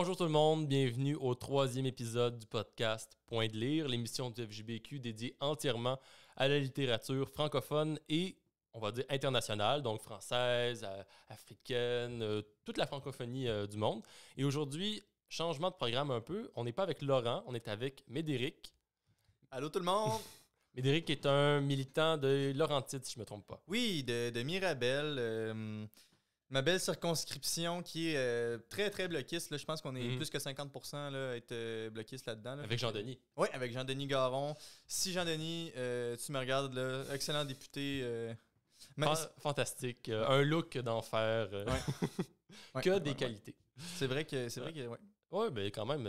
Bonjour tout le monde, bienvenue au troisième épisode du podcast Point de lire, l'émission du FGBQ dédiée entièrement à la littérature francophone et, on va dire, internationale, donc française, euh, africaine, euh, toute la francophonie euh, du monde. Et aujourd'hui, changement de programme un peu, on n'est pas avec Laurent, on est avec Médéric. Allô tout le monde! Médéric est un militant de Laurentide, si je ne me trompe pas. Oui, de, de Mirabel ma belle circonscription qui est euh, très, très bloquiste. Je pense qu'on est mhm. plus que 50% là, à être euh, bloquiste là-dedans. Avec Jean-Denis. Oui, avec Jean-Denis Garon. Si Jean-Denis, euh, tu me regardes, là, excellent député. fantastique. un look d'enfer. que des qualités. C'est vrai que. C'est vrai que oui, mais quand même.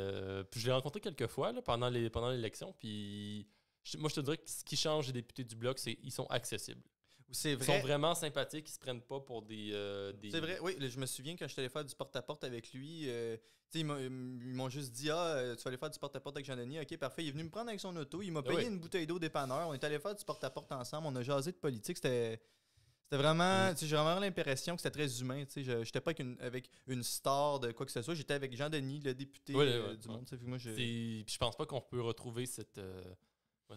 Puis je l'ai rencontré quelques fois pendant l'élection. Pendant puis moi, je te dirais que ce qui change les députés du bloc, c'est qu'ils sont accessibles. Ils sont vraiment sympathiques, ils se prennent pas pour des. Euh, c'est vrai, oui. Je me souviens quand je suis allé faire du porte-à-porte avec lui, euh, ils m'ont juste dit Ah, euh, tu vas aller faire du porte-à-porte avec Jean-Denis. Ok, parfait. Il est venu me prendre avec son auto. Il m'a ben payé une bouteille d'eau dépanneur. On est allé faire du porte-à-porte ensemble. On a jasé de politique. C'était. C'était vraiment, mm. j'ai vraiment l'impression que c'était très humain. Je n'étais pas avec une, star de quoi que ce soit. J'étais avec Jean-Denis, le député du monde. je... je pense pas qu'on peut retrouver cette,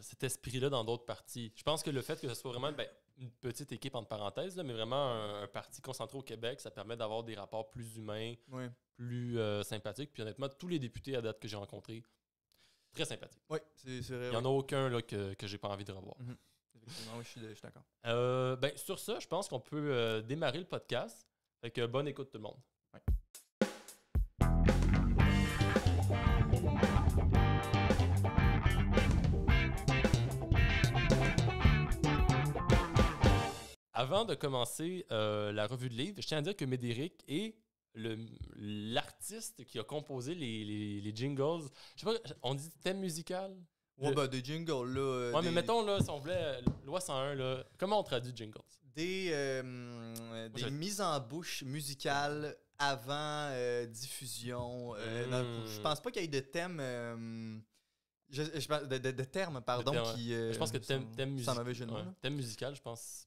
cet esprit-là dans d'autres parties. Je pense que le fait que ce soit vraiment ben, une petite équipe entre parenthèses, mais vraiment un, parti concentré au Québec, ça permet d'avoir des rapports plus humains, plus euh, sympathiques. Puis honnêtement, tous les députés à date que j'ai rencontrés, très sympathiques. Oui, c'est vrai. Il n'y en a aucun là, que, que j'ai pas envie de revoir. Mhm. oui, je suis, d'accord. Euh, ben, sur ça, je pense qu'on peut euh, démarrer le podcast. Fait que bonne écoute tout le monde. Avant de commencer euh, la revue de livre, je tiens à dire que Médéric est l'artiste qui a composé les, jingles. Je sais pas, on dit thème musical? Ouais, ben, des jingles, là. Euh, ouais, mais mettons, là, si on voulait, loi 101, là, comment on traduit jingles? Des, euh, mises en bouche musicales avant diffusion. je hmm. pense pas qu'il y ait de thèmes. Je, de, termes, pardon. qui, je pense que thème, Thème musical, je pense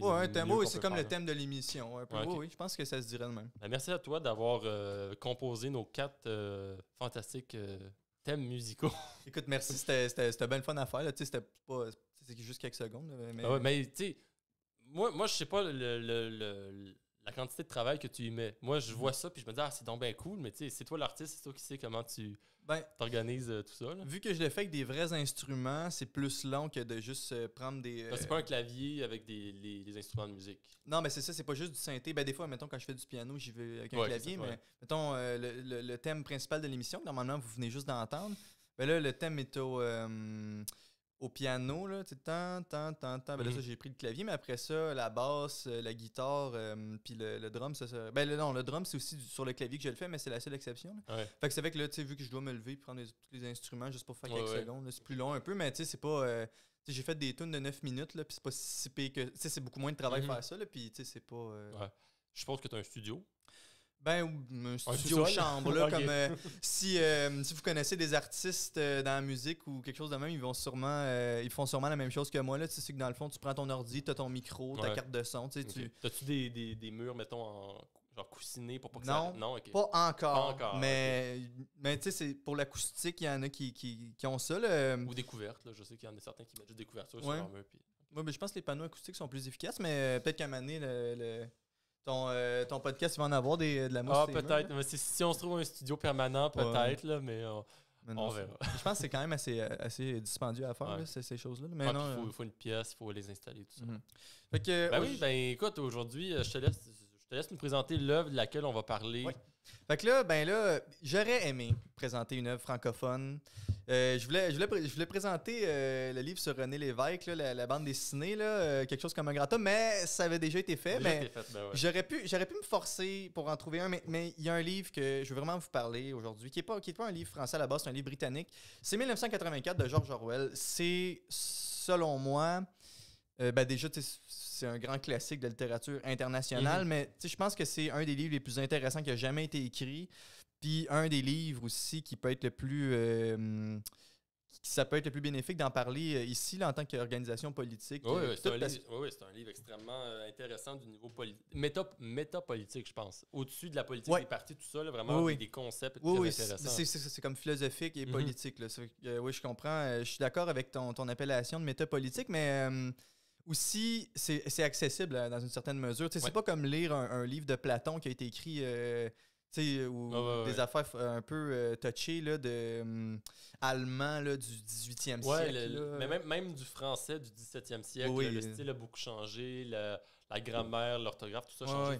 Ouais, thème, oui, c'est comme le thème de l'émission. Oui, je pense que ça se dirait de même. Ben, merci à toi d'avoir euh, composé nos quatre euh, fantastiques euh, thèmes musicaux. Écoute, merci, c'était belle fun à faire. C'était pas juste quelques secondes. mais, ah mais tu sais, moi, moi je sais pas la quantité de travail que tu y mets. Moi, je vois mhm. ça puis je me dis, ah, c'est donc bien cool, mais tu sais, c'est toi l'artiste, c'est toi qui sais comment tu ben, T'organises euh, tout ça. Vu que je le fais avec des vrais instruments, c'est plus long que de juste euh, prendre des. C'est euh, pas un clavier avec des, instruments de musique. Non, mais c'est ça, c'est pas juste du synthé. Ben, des fois, mettons, quand je fais du piano, j'y vais avec un clavier, mais mettons, le, thème principal de l'émission, normalement, vous venez juste d'entendre, ben là, le thème est au au piano, là, tu tant, tant, tant, tant. Ben là, mm. j'ai pris le clavier, mais après ça, la basse, euh, la guitare, euh, puis le, drum, ça, Ben non, le drum, c'est aussi sur le clavier que je le fais, mais c'est la seule exception. Fait que c'est vrai que là, tu sais, vu que je dois me lever et prendre tous les instruments juste pour faire quelques secondes, c'est plus long un peu, mais tu sais, c'est pas. Euh, j'ai fait des tunes de 9 minutes, là, puis c'est pas si pire que. Tu sais, c'est beaucoup moins de travail mm-hmm. faire ça, là, puis tu sais, c'est pas. Je pense que tu as un studio. Ben, un studio chambre, là, comme euh, si, euh, si vous connaissez des artistes euh, dans la musique ou quelque chose de même, ils vont sûrement, ils font sûrement la même chose que moi, là. Tu sais, que dans le fond, tu prends ton ordi, t'as ton micro, ta carte de son, tu sais. Tu... tas des, murs, mettons, en genre coussinés pour pas que non, ça... Non, pas encore. mais, mais tu sais, c'est pour l'acoustique, il y en a qui, ont ça, là. Ou découverte, là. Je sais qu'il y en a certains qui mettent des couvertures sur puis... mais je pense que les panneaux acoustiques sont plus efficaces, mais peut-être qu'à un moment donné, le euh, ton, podcast, il va en avoir de la mousse. Ah, peut-être. si on se trouve un studio permanent, peut-être, euh, mais. on verra. Je pense que c'est quand même assez, euh, assez dispendieux à faire, ces, choses-là. Mais il faut, une pièce, il faut les installer, tout ça. Mhm. ben oui, ben, écoute, aujourd'hui, je te laisse, nous présenter l'œuvre de laquelle on va parler fait que là, ben là, j'aurais aimé présenter une œuvre francophone. Euh, je, voulais, je, voulais, je voulais présenter euh, le livre sur René Lévesque, la, bande dessinée, là, euh, quelque chose comme un grand mais ça avait déjà été fait. mais ben j'aurais pu, j'aurais pu me forcer pour en trouver un, mais il y a un livre que je veux vraiment vous parler aujourd'hui, qui n'est pas, pas un livre français à la base, c'est un livre britannique. C'est 1984 de George Orwell. C'est, selon moi, euh, ben déjà, c'est un grand classique de la littérature internationale, mhm. mais mais je pense que c'est un des livres les plus intéressants qui a jamais été écrit. Puis un des livres aussi qui peut être le plus. Euh, ça peut être le plus bénéfique d'en parler euh, ici en tant qu'organisation politique. Oui, c'est un, livre extrêmement intéressant du niveau Méta métapolitique, je pense. Au-dessus de la politique des partis, tout ça, vraiment avec des concepts très intéressants. C'est comme philosophique et mhm. politique. Là. oui, je comprends. je suis d'accord avec ton, ton, appellation de métapolitique, mais aussi, c'est accessible euh, dans une certaine mesure. C'est pas comme lire un, livre de Platon qui a été écrit. Euh, ou des affaires euh, un peu touchées là, de hum, allemand du 18e siècle. Mais même, du français du 17e siècle, le style a beaucoup changé, la, grammaire, l'orthographe, tout ça a changé.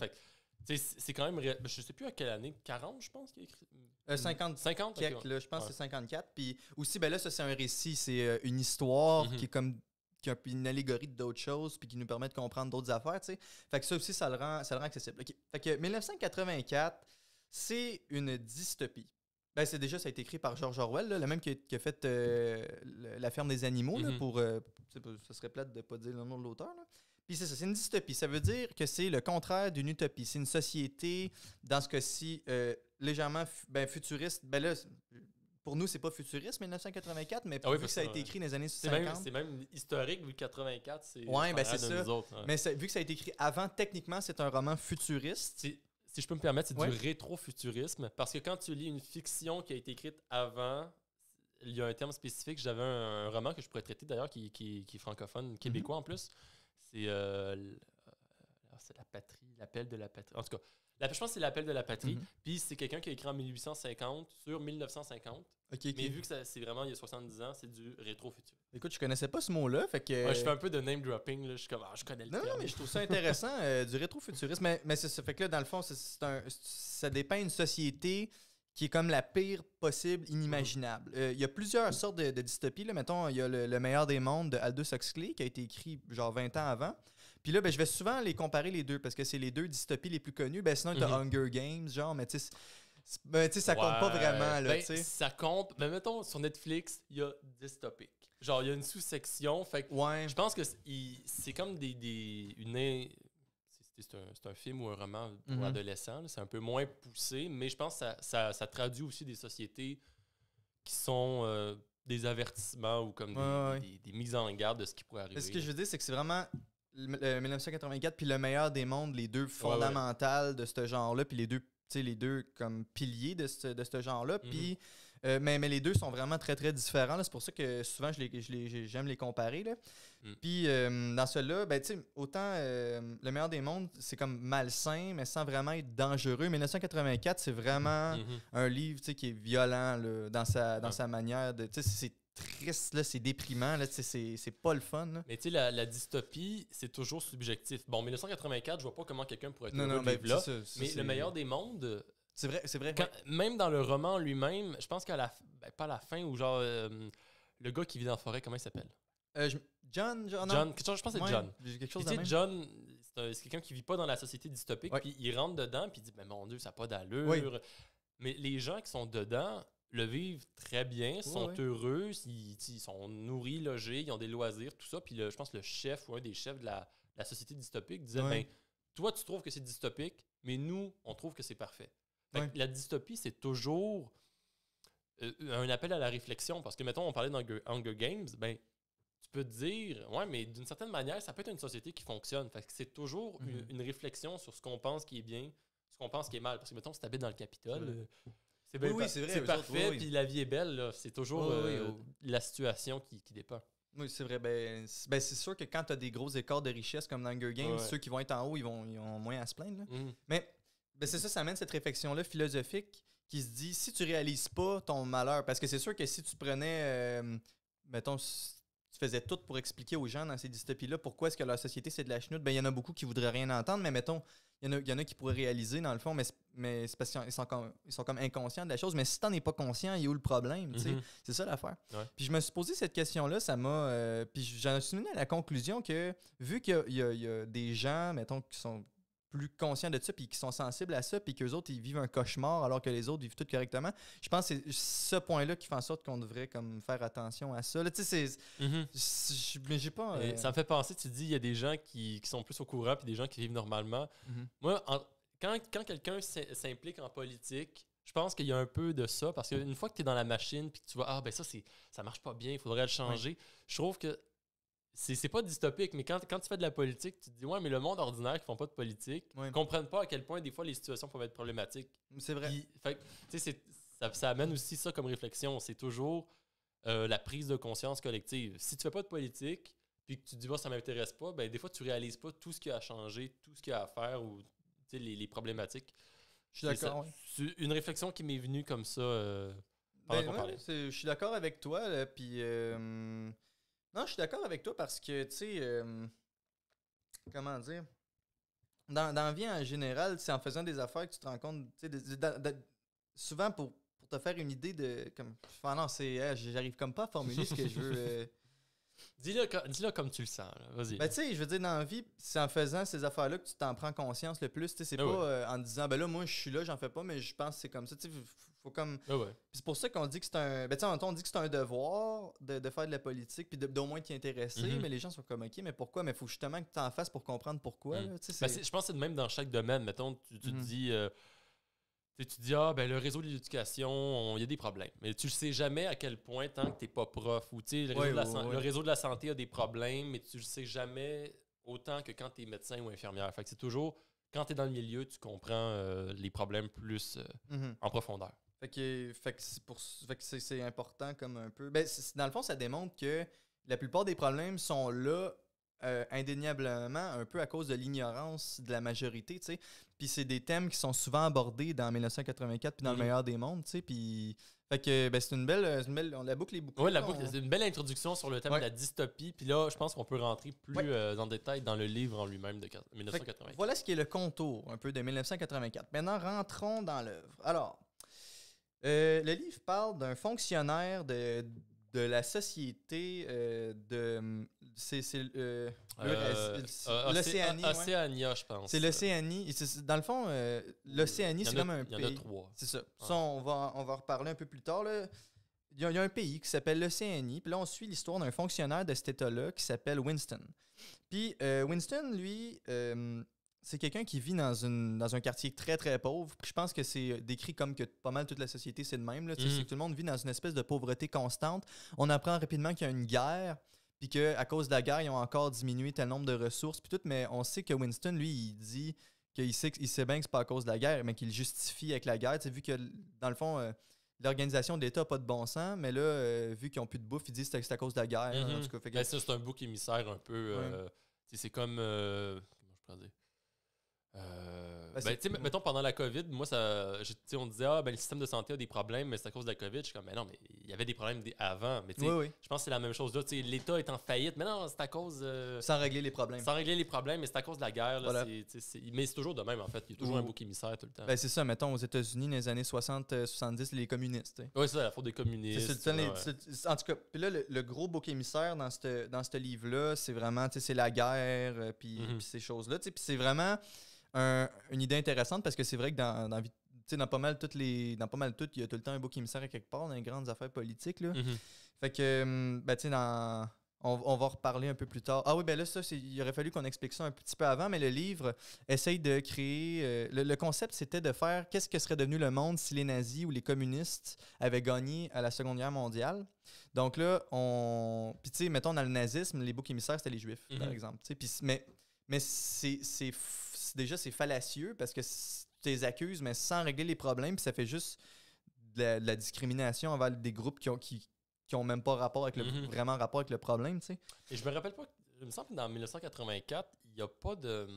c'est quand même. Je sais plus à quelle année, 40, je pense, qu'il a écrit. Hum, euh, 50, 50 je pense que c'est 54. Puis aussi, ben là, ça, c'est un récit, c'est une histoire mhm. qui est comme qui est une allégorie d'autres choses, puis qui nous permet de comprendre d'autres affaires, tu sais. Fait que ça aussi, ça le rend, ça le rend accessible. Fait que 1984, c'est une dystopie. Ben, c'est déjà, ça a été écrit par George Orwell, le même qui a, qui a fait euh, La ferme des animaux, là, mm-hmm. pour. ça euh, serait plate de ne pas dire le nom de l'auteur, Puis c'est ça, c'est une dystopie. Ça veut dire que c'est le contraire d'une utopie. C'est une société, dans ce cas-ci, euh, légèrement ben, futuriste. Ben là, pour nous, c'est pas futuriste 1984, mais vu ah que ça a été écrit dans les années 50. C'est même, historique, vu que 84, c'est. Ouais, ben c'est ça. Autres, hein. Mais vu que ça a été écrit avant, techniquement, c'est un roman futuriste. Si, je peux me permettre, c'est du du rétrofuturisme. Parce que quand tu lis une fiction qui a été écrite avant, il y a un terme spécifique. J'avais un, roman que je pourrais traiter d'ailleurs qui, est francophone, québécois mhm. en plus. C'est. Euh, euh, c'est la patrie, l'appel de la patrie. En tout cas, je pense que c'est l'appel de la patrie. Mhm. Puis c'est quelqu'un qui a écrit en 1850 sur 1950. Mais vu que c'est vraiment il y a 70 ans, c'est du rétro-futur. Écoute, je connaissais pas ce mot-là. fait que... je fais un peu de name dropping. Là. Je suis comme, ah, je connais le terme. non mais je trouve ça intéressant, euh, du rétro-futurisme. Mais, mais ça fait que là, dans le fond, c'est un, ça dépeint une société qui est comme la pire possible, inimaginable. Mhm. Euh, il y a plusieurs sortes de, dystopie. dystopies. Là. Mettons, il y a le, le, meilleur des mondes de Aldous Huxley qui a été écrit genre 20 ans avant. Puis là, ben, je vais souvent les comparer les deux parce que c'est les deux dystopies les plus connues. Ben, sinon, il y mhm. Hunger Games, genre, mais tu sais. Ben, ça compte pas vraiment, ben, Ça compte. Mais mettons, sur Netflix, il y a dystopique. Genre, il y a une sous-section. Fait que je pense que c'est comme des, des une... C'est un, film ou un roman pour mhm. adolescents. C'est un peu moins poussé, mais je pense que ça, traduit aussi des sociétés qui sont euh, des avertissements ou comme des, des mises en garde de ce qui pourrait arriver. Ce que je veux dire, c'est que c'est vraiment 1984 puis le meilleur des mondes, les deux fondamentales de ce genre-là, puis les deux les deux comme piliers de ce, de ce genre-là. Mhm. Puis, euh, mais, mais, les deux sont vraiment très, très différents. C'est pour ça que souvent, j'aime je les, je les, comparer. Mm. Puis, euh, dans celui-là, ben, autant euh, Le meilleur des mondes, c'est comme malsain, mais sans vraiment être dangereux. 1984, c'est vraiment mhm. un livre un livre qui est violent dans, sa, dans sa manière de triste, c'est déprimant, là, c'est pas le fun. Mais tu sais, la, dystopie, c'est toujours subjectif. Bon, 1984, je vois pas comment quelqu'un pourrait être non, ben, là. mais le meilleur des mondes. C'est vrai, c'est vrai. même dans le roman lui-même, je pense qu'à la ben, pas la fin ou genre euh, le gars qui vit dans la forêt, comment il s'appelle euh, John, John, John, je pense que c'est John. Il John, c'est quelqu'un qui vit pas dans la société dystopique, puis il rentre dedans, puis il dit, mais ben, mon Dieu, ça n'a pas d'allure. Mais les gens qui sont dedans, le vivent très bien, sont heureux, ils, sont nourris, logés, ils ont des loisirs, tout ça. Puis le, je pense que le chef ou un des chefs de la, société dystopique disait ben, Toi, tu trouves que c'est dystopique, mais nous, on trouve que c'est parfait. la dystopie, c'est toujours euh, un appel à la réflexion. Parce que, mettons, on parlait Hunger Games, ben, tu peux te dire Ouais, mais d'une certaine manière, ça peut être une société qui fonctionne. Fait que c'est toujours une, mhm. réflexion sur ce qu'on pense qui est bien, ce qu'on pense qui est mal. Parce que, mettons, si tu habites dans le Capitole, oui, c'est vrai. C'est parfait, puis la vie est belle. C'est toujours euh, la situation qui, dépend. Oui, c'est vrai. Ben, ben c'est sûr que quand tu as des gros écarts de richesse comme dans Hunger Games, ceux qui vont être en haut, ils vont ont moins à se plaindre. Mm. Mais ben, c'est ça, ça amène cette réflexion-là philosophique qui se dit si tu réalises pas ton malheur, parce que c'est sûr que si tu prenais, euh, mettons, tu faisais tout pour expliquer aux gens dans ces dystopies-là pourquoi est-ce que leur société c'est de la chenoute, ben il y en a beaucoup qui voudraient rien entendre, mais mettons, il y, en a, y en a qui pourraient réaliser, dans le fond, mais, mais c'est parce qu'ils sont comme, ils sont comme inconscients de la chose. Mais si n'en es pas conscient, il y a où le problème? Mhm. C'est ça l'affaire. Puis je me suis posé cette question-là, ça m'a. Euh, puis j'en suis venu à la conclusion que, vu qu'il y, a des gens, mettons, qui sont plus conscients de ça, puis qui sont sensibles à ça, puis qu'eux autres, ils vivent un cauchemar alors que les autres vivent tout correctement. Je pense que c'est ce point-là qui fait en sorte qu'on devrait comme faire attention à ça. Mhm. Mais j'ai pas. Euh, ça me fait penser, tu dis, il y a des gens qui, sont plus au courant, puis des gens qui vivent normalement. Mhm. Moi, quand, quand quelqu'un s'implique en politique, je pense qu'il y a un peu de ça, parce qu'une fois que tu es dans la machine, puis que tu vois, ah, ben ça, ça marche pas bien, il faudrait le changer, je trouve que c'est pas dystopique, mais quand, tu fais de la politique, tu te dis, ouais, mais le monde ordinaire qui font pas de politique comprennent pas à quel point des fois les situations peuvent être problématiques. C'est vrai. ça, ça, amène aussi ça comme réflexion. C'est toujours euh, la prise de conscience collective. Si tu fais pas de politique, puis que tu dis, Ça ça m'intéresse pas, ben, des fois, tu réalises pas tout ce qui a changé, tout ce qu'il y a à faire ou les, les, problématiques. Je suis d'accord. une réflexion qui m'est venue comme ça euh, ben Je suis d'accord avec toi, puis. Euh, non, je suis d'accord avec toi parce que, tu sais, euh, comment dire, dans, la vie en général, c'est en faisant des affaires que tu te rends compte, tu sais, souvent pour, te faire une idée de. Comme, enfin, ah non, c'est, ah, j'arrive comme pas à formuler ce que je veux. Euh. Dis-le comme tu le sens. Vas-y. Ben, tu sais, je veux dire, dans la vie, c'est en faisant ces affaires-là que tu t'en prends conscience le plus. Tu sais, c'est ah pas euh, en disant, ben là, moi, je suis là, j'en fais pas, mais je pense que c'est comme ça. Tu sais, comme. Ah c'est pour ça qu'on dit que c'est un. Ben, on que c'est un devoir de, faire de la politique, puis d'au moins t'y intéresser, mhm. mais les gens sont comme, OK, mais pourquoi Mais faut justement que tu en fasses pour comprendre pourquoi. Mhm. Ben, je pense que c'est le même dans chaque domaine. Mettons, tu, te mhm. dis. Euh, tu dis, ah, ben, le réseau de l'éducation, il y a des problèmes. Mais tu ne sais jamais à quel point, tant que tu n'es pas prof, ou le, réseau de la, santé a des problèmes, mais tu ne sais jamais autant que quand tu es médecin ou infirmière. Fait c'est toujours, quand tu es dans le milieu, tu comprends euh, les problèmes plus euh, en profondeur. Fait que, fait que c'est, important comme un peu. Ben, dans le fond, ça démontre que la plupart des problèmes sont là euh, indéniablement un peu à cause de l'ignorance de la majorité, tu sais. Puis c'est des thèmes qui sont souvent abordés dans 1984 puis dans le meilleur des mondes, tu sais. Puis fait que ben, c'est une belle, on la boucle les la boucle, c'est une belle introduction sur le thème de la dystopie. Puis là, je pense qu'on peut rentrer plus euh, en détail dans le livre en lui-même de 1984. Voilà ce qui est le contour un peu de 1984. Maintenant, rentrons dans l'œuvre. Alors, euh, le livre parle d'un fonctionnaire de, de la société euh, de. C'est. Euh, euh L'Océanie. C'est je pense. C'est l'Océanie. Dans le fond, l'Océanie, c'est comme un pays. Il y trois. C'est ça. ça on, va, on va en reparler un peu plus tard. Là. Il, y a, il y a un pays qui s'appelle l'Océanie. Puis là, on suit l'histoire d'un fonctionnaire de cet État-là qui s'appelle Winston. Puis Winston, lui c'est quelqu'un qui vit dans, une, dans un quartier très, très pauvre. je pense que c'est euh, décrit comme que pas mal toute la société, c'est le même. Là. Mm. tout le monde vit dans une espèce de pauvreté constante. On apprend rapidement qu'il y a une guerre, puis qu'à cause de la guerre, ils ont encore diminué tel nombre de ressources, puis tout. Mais on sait que Winston, lui, il dit qu'il sait, il sait bien que c'est pas à cause de la guerre, mais qu'il justifie avec la guerre. c'est vu que, dans le fond, euh, l'organisation d'État n'a pas de bon sens, mais là, euh, vu qu'ils n'ont plus de bouffe, ils disent que c'est à cause de la guerre. en mm-hmm. tout cas, fait ben, c'est un bouc émissaire un peu. C'est comme. comment je dire euh, bah, ben, mettons, pendant la COVID, moi, ça, on disait, ah, ben, le système de santé a des problèmes, mais c'est à cause de la COVID. Je suis comme, mais non, mais il y avait des problèmes avant. Mais oui, oui. je pense que c'est la même chose L'État est en faillite, mais non, c'est à cause. Euh, sans régler les problèmes. Sans régler les problèmes, mais c'est à cause de la guerre. Là, mais c'est toujours de même, en fait. Il y a toujours un bouc émissaire tout le temps. Ben, c'est ça, mettons, aux États-Unis, les années 60-70, euh, les communistes. Oui, c'est ça, la faute des communistes. en tout cas, là, le, gros bouc émissaire dans ce dans livre-là, c'est vraiment, c'est la guerre, euh, mm-hmm. puis ces choses-là. Puis c'est vraiment une idée intéressante parce que c'est vrai que dans, dans, pas mal toutes les. Dans pas mal toutes, il y a tout le temps un beau qui à quelque part dans les grandes affaires politiques. Là. Mm-hmm. Fait que euh, ben, On, on, va reparler un peu plus tard. Ah oui, ben là, ça, il aurait fallu qu'on explique ça un petit peu avant, mais le livre essaye de créer. Euh, le, concept, c'était de faire qu'est-ce que serait devenu le monde si les nazis ou les communistes avaient gagné à la Seconde Guerre mondiale. Donc là, on. Puis, tu sais, mettons, dans le nazisme, les boucs émissaires, c'était les juifs, par mm-hmm. exemple. mais mais c'est déjà, c'est fallacieux parce que tu les accuses, mais sans régler les problèmes, ça fait juste de la, discrimination envers des groupes qui ont, qui, ont même pas rapport avec le, mhm. vraiment rapport avec le problème, tu sais. Et je me rappelle pas, je me sens que dans 1984, il n'y a pas de.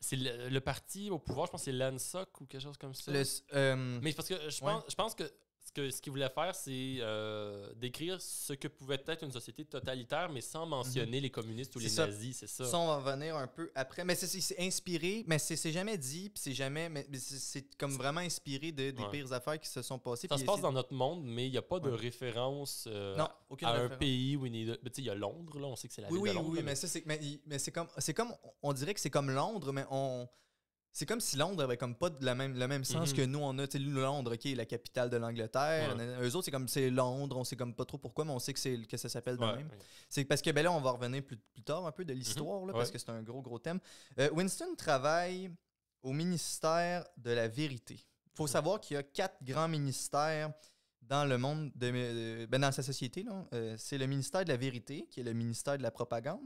C'est le, parti au pouvoir, je pense que c'est l'ANSOC ou quelque chose comme ça. Euh, mais parce que je pense, je pense que ce qu'il ce voulait faire, c'est euh, décrire ce que pouvait être une société totalitaire, mais sans mentionner mhm. les communistes ou les nazis, c'est ça. Ça, on va venir un peu après. Mais c'est inspiré, mais c'est jamais dit, puis c'est jamais. Mais c'est comme vraiment inspiré des pires affaires qui se sont passées. Ça se passe dans notre monde, mais il n'y a pas de référence euh, à un pays où il y a. il y a Londres, là, on sait que c'est la ville Oui, mais, c'est comme, comme. On dirait que c'est comme Londres, mais on c'est comme si Londres avait comme pas de la même, le même sens mhm. que nous on a. Tu Londres, qui est la capitale de l'Angleterre. Eux autres, c'est comme c'est Londres, on sait comme pas trop pourquoi, mais on sait que c'est que ça s'appelle de même. C'est parce que ben là, on va revenir plus, plus tard un peu de l'histoire, mhm. parce que c'est un gros, gros thème. Euh, Winston travaille au ministère de la vérité. Il faut savoir qu'il y a quatre grands ministères dans le monde de, euh, ben, dans sa société. Euh, c'est le ministère de la vérité, qui est le ministère de la propagande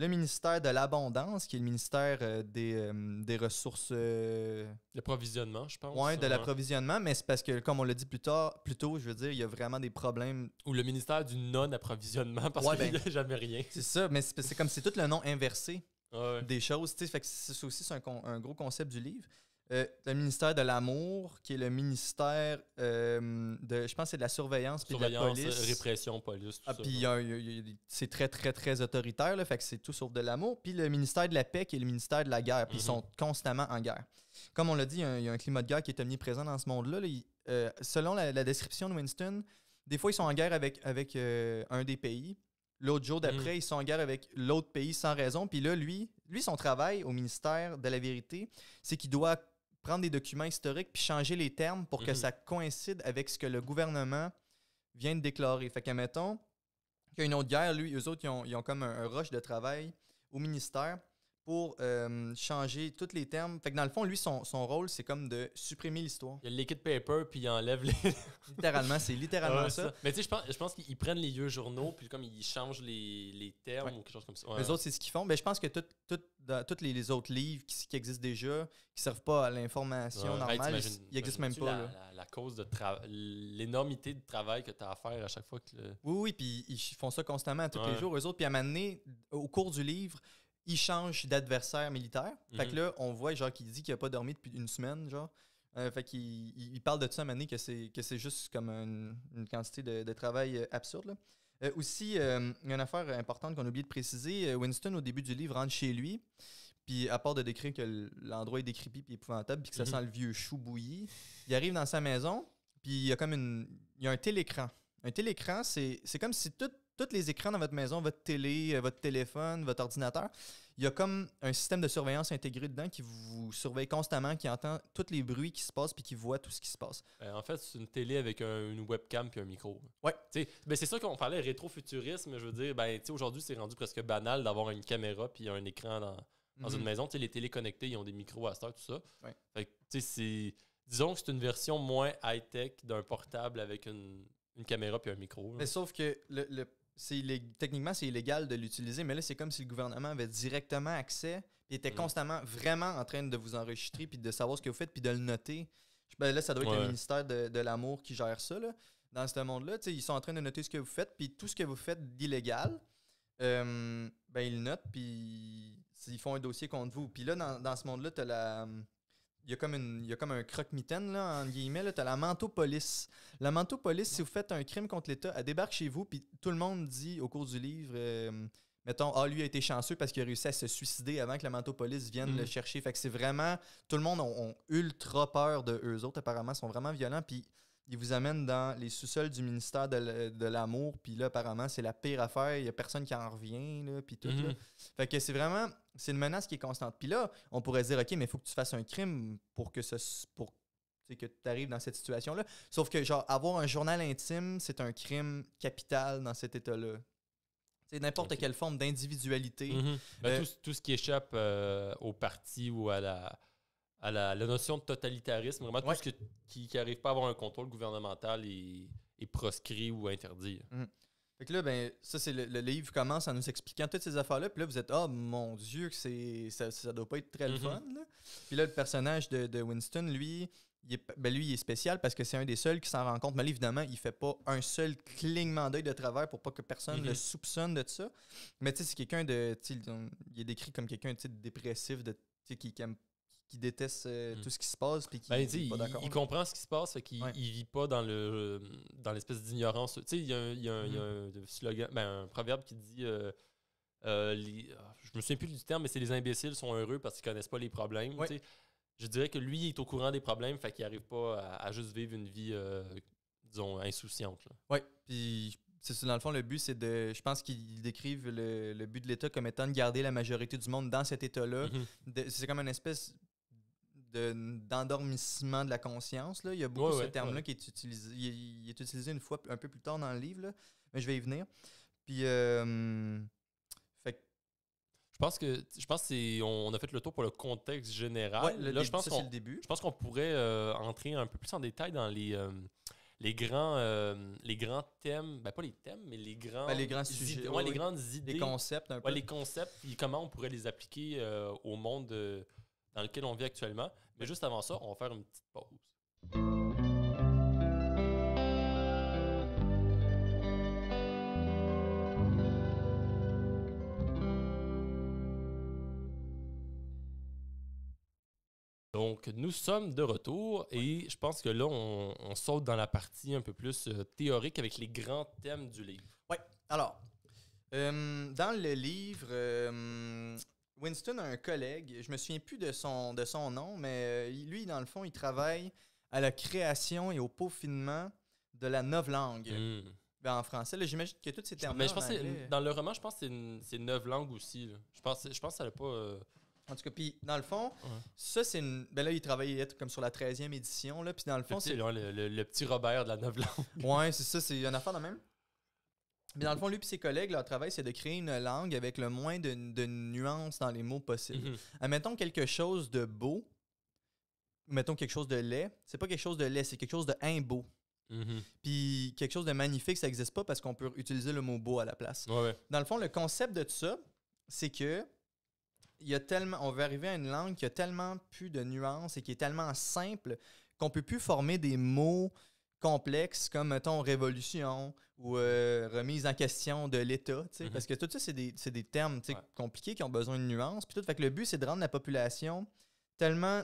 le ministère de l'Abondance, qui est le ministère euh, euh, des, ressources. Euh, l'approvisionnement, je pense. Oui, de l'approvisionnement, mais c'est parce que, comme on l'a dit plus, tard, plus tôt, je veux dire, il y a vraiment des problèmes. Ou le ministère du non-approvisionnement, parce qu'il n'y ben, a jamais rien. C'est ça, mais c'est comme c'est tout le nom inversé des choses. Fait que c'est aussi, un, gros concept du livre. Euh, le ministère de l'amour, qui est le ministère euh, de, je pense, c'est de la surveillance, puis de la euh, police. répression, police, tout Puis c'est très, très, très autoritaire, là, fait que c'est tout sauf de l'amour. Puis le ministère de la paix, qui est le ministère de la guerre, puis ils mhm. sont constamment en guerre. Comme on l'a dit, il y, a un climat de guerre qui est omniprésent dans ce monde-là. selon la, description de Winston, des fois, ils sont en guerre avec, avec un des pays. L'autre jour mhm. d'après, ils sont en guerre avec l'autre pays sans raison. Puis là, lui, lui, son travail au ministère de la vérité, c'est qu'il doit prendre des documents historiques puis changer les termes pour que mhm. ça coïncide avec ce que le gouvernement vient de déclarer. Fait qu'admettons qu'il y a une autre guerre, lui, eux autres, ils ont, comme un, un rush de travail au ministère pour euh, changer tous les termes. Fait que dans le fond, lui, son, son rôle, c'est comme de supprimer l'histoire. Il y a le liquid paper, puis il enlève les. littéralement, c'est littéralement ça. Mais tu sais, je pense, pense qu'ils prennent les vieux journaux, puis comme ils changent les, les termes ou quelque chose comme ça. Les autres, c'est ce qu'ils font. Mais je pense que tous les, les, autres livres qui, existent déjà, qui servent pas à l'information normale, ils n'existent même pas. La, cause de l'énormité de travail que tu as à faire à chaque fois que. Oui, oui, puis ils font ça constamment, tous les jours, eux autres. Puis à un moment donné, au cours du livre, il change d'adversaire militaire. Fait que mhm. là, on voit genre qu'il dit qu'il a pas dormi depuis une semaine, genre. Euh, fait qu'il il parle de ça à que c'est que c'est juste comme une, une quantité de, travail euh, absurde. Là. Euh, aussi, il y a une affaire importante qu'on a oublié de préciser. Winston, au début du livre, rentre chez lui. Puis, à part de décrire que l'endroit est décrépit puis épouvantable, puis que ça mhm. sent le vieux chou bouilli, il arrive dans sa maison, puis il y a comme une, il y a un télécran. Un télécran, c'est comme si tout tous les écrans dans votre maison, votre télé, euh, votre téléphone, votre ordinateur, il y a comme un système de surveillance intégré dedans qui vous surveille constamment, qui entend tous les bruits qui se passent puis qui voit tout ce qui se passe. Euh, en fait, c'est une télé avec une webcam puis un micro. Ouais. Ben c'est ça qu'on parlait rétrofuturisme. Je veux dire, ben, aujourd'hui, c'est rendu presque banal d'avoir une caméra puis un écran dans, dans une mhm. maison. les télé connectées, ils ont des micros à ça tout ça. Ouais. disons que c'est une version moins high-tech d'un portable avec une, une caméra puis un micro. Mais sauf que le, le techniquement, c'est illégal de l'utiliser, mais là, c'est comme si le gouvernement avait directement accès et était mm. constamment vraiment en train de vous enregistrer puis de savoir ce que vous faites puis de le noter. Ben là, ça doit être le ministère de, l'amour qui gère ça. Là. Dans ce monde-là, ils sont en train de noter ce que vous faites, puis tout ce que vous faites d'illégal, euh, ben, ils ben, notent, puis ils font un dossier contre vous. Puis là, dans, dans ce monde-là, tu as la, hum, il y a comme, une, il y a comme un croque-mitaine, là, en guillemets, là, t'as la manteau-police. La manteau-police, si vous faites un crime contre l'État, elle débarque chez vous, puis tout le monde dit au cours du livre, euh, mettons, ah, lui a été chanceux parce qu'il a réussi à se suicider avant que la manteau-police vienne le mm. chercher. Fait que c'est vraiment, tout le monde a, ultra peur de eux autres, apparemment, ils sont vraiment violents, puis il vous amène dans les sous-sols du ministère de l'amour, puis là, apparemment, c'est la pire affaire, il n'y a personne qui en revient, là, puis tout. là. Mhm. Fait que c'est vraiment, c'est une menace qui est constante. Puis là, on pourrait dire, OK, mais il faut que tu fasses un crime pour que ce, pour que tu arrives dans cette situation-là. Sauf que, genre, avoir un journal intime, c'est un crime capital dans cet état-là. C'est n'importe quelle forme d'individualité. Mhm. Ben, euh, tout, ce qui échappe euh, au parti ou à la à la, notion de totalitarisme. Vraiment, tout ce qui n'arrive pas à avoir un contrôle gouvernemental est, est proscrit ou interdit. Mm. Fait que là, ben, ça, c'est le, livre commence en nous expliquant toutes ces affaires-là. Puis là, vous êtes, oh, mon Dieu, que c'est, ça, ça doit pas être très le mm-hmm. fun. Puis là, le personnage de, de Winston, lui il, est, ben, lui, il est spécial parce que c'est un des seuls qui s'en rend compte. Mais là, évidemment, il fait pas un seul clignement d'œil de travers pour pas que personne le mm-hmm. soupçonne de ça. Mais tu sais, c'est quelqu'un de. Il est décrit comme quelqu'un de dépressif, de, qui, qui aime qui déteste euh, mm. tout ce qui se passe puis qui ben, pas d'accord. il, comprend ce qui se passe fait qu'il vit pas dans le euh, dans l'espèce d'ignorance il y, a un mm. slogan ben, un proverbe qui dit euh, ah, je me souviens plus du terme mais c'est les imbéciles sont heureux parce qu'ils connaissent pas les problèmes je dirais que lui il est au courant des problèmes fait qu'il arrive pas à, juste vivre une vie disons insouciante Oui, puis c'est dans le fond le but c'est de je pense qu'ils décrivent le, but de l'État comme étant de garder la majorité du monde dans cet état là mm-hmm. c'est comme une espèce d'endormissement de, la conscience. Là. Il y a beaucoup de ce terme-là qui est utilisé, il, est utilisé une fois un peu plus tard dans le livre, mais je vais y venir. Puis, je pense que je pense on a fait le tour pour le contexte général. là, je pense qu'on, pourrait euh, entrer un peu plus en détail dans les les grands, les grands thèmes, ben, pas les thèmes, mais les grands, ben, les grands sujets, les grandes idées, les concepts, un les concepts, comment on pourrait les appliquer euh, au monde, euh, dans lequel on vit actuellement. Mais juste avant ça, on va faire une petite pause. Donc, nous sommes de retour et je pense que là, on, saute dans la partie un peu plus euh, théorique avec les grands thèmes du livre. Oui. Alors, euh, dans le livre, euh, Winston a un collègue, je me souviens plus de son, de son nom, mais euh, lui, dans le fond, il travaille à la création et au peaufinement de la novlangue. langue. Hmm. Ben, en français, j'imagine que tous ces termes Mais je pense euh, dans le roman, je pense que c'est neuf langues aussi. Je pense, je pense que ça n'a pas. Euh, en tout cas, puis dans le fond, ça, c'est une. Ben là, il travaille comme sur la 13e édition, là. Puis dans le fond, c'est. Le, petit Robert de la langue. ouais, c'est ça, c'est une affaire de même. Mais dans le fond, lui et ses collègues, leur travail, c'est de créer une langue avec le moins de, nuances dans les mots possibles. Mettons mhm. Admettons quelque chose de beau, mettons quelque chose de laid, c'est pas quelque chose de laid, c'est quelque chose de un beau. Mhm. Puis quelque chose de magnifique, ça n'existe pas parce qu'on peut utiliser le mot beau à la place. Dans le fond, le concept de tout ça, c'est que il y a tellement, on va arriver à une langue qui a tellement plus de nuances et qui est tellement simple qu'on peut plus former des mots complexes comme, mettons, révolution ou euh, remise en question de l'État, mhm. parce que tout ça, c'est des, des, termes compliqués qui ont besoin de nuances. Puis tout, fait le but, c'est de rendre la population tellement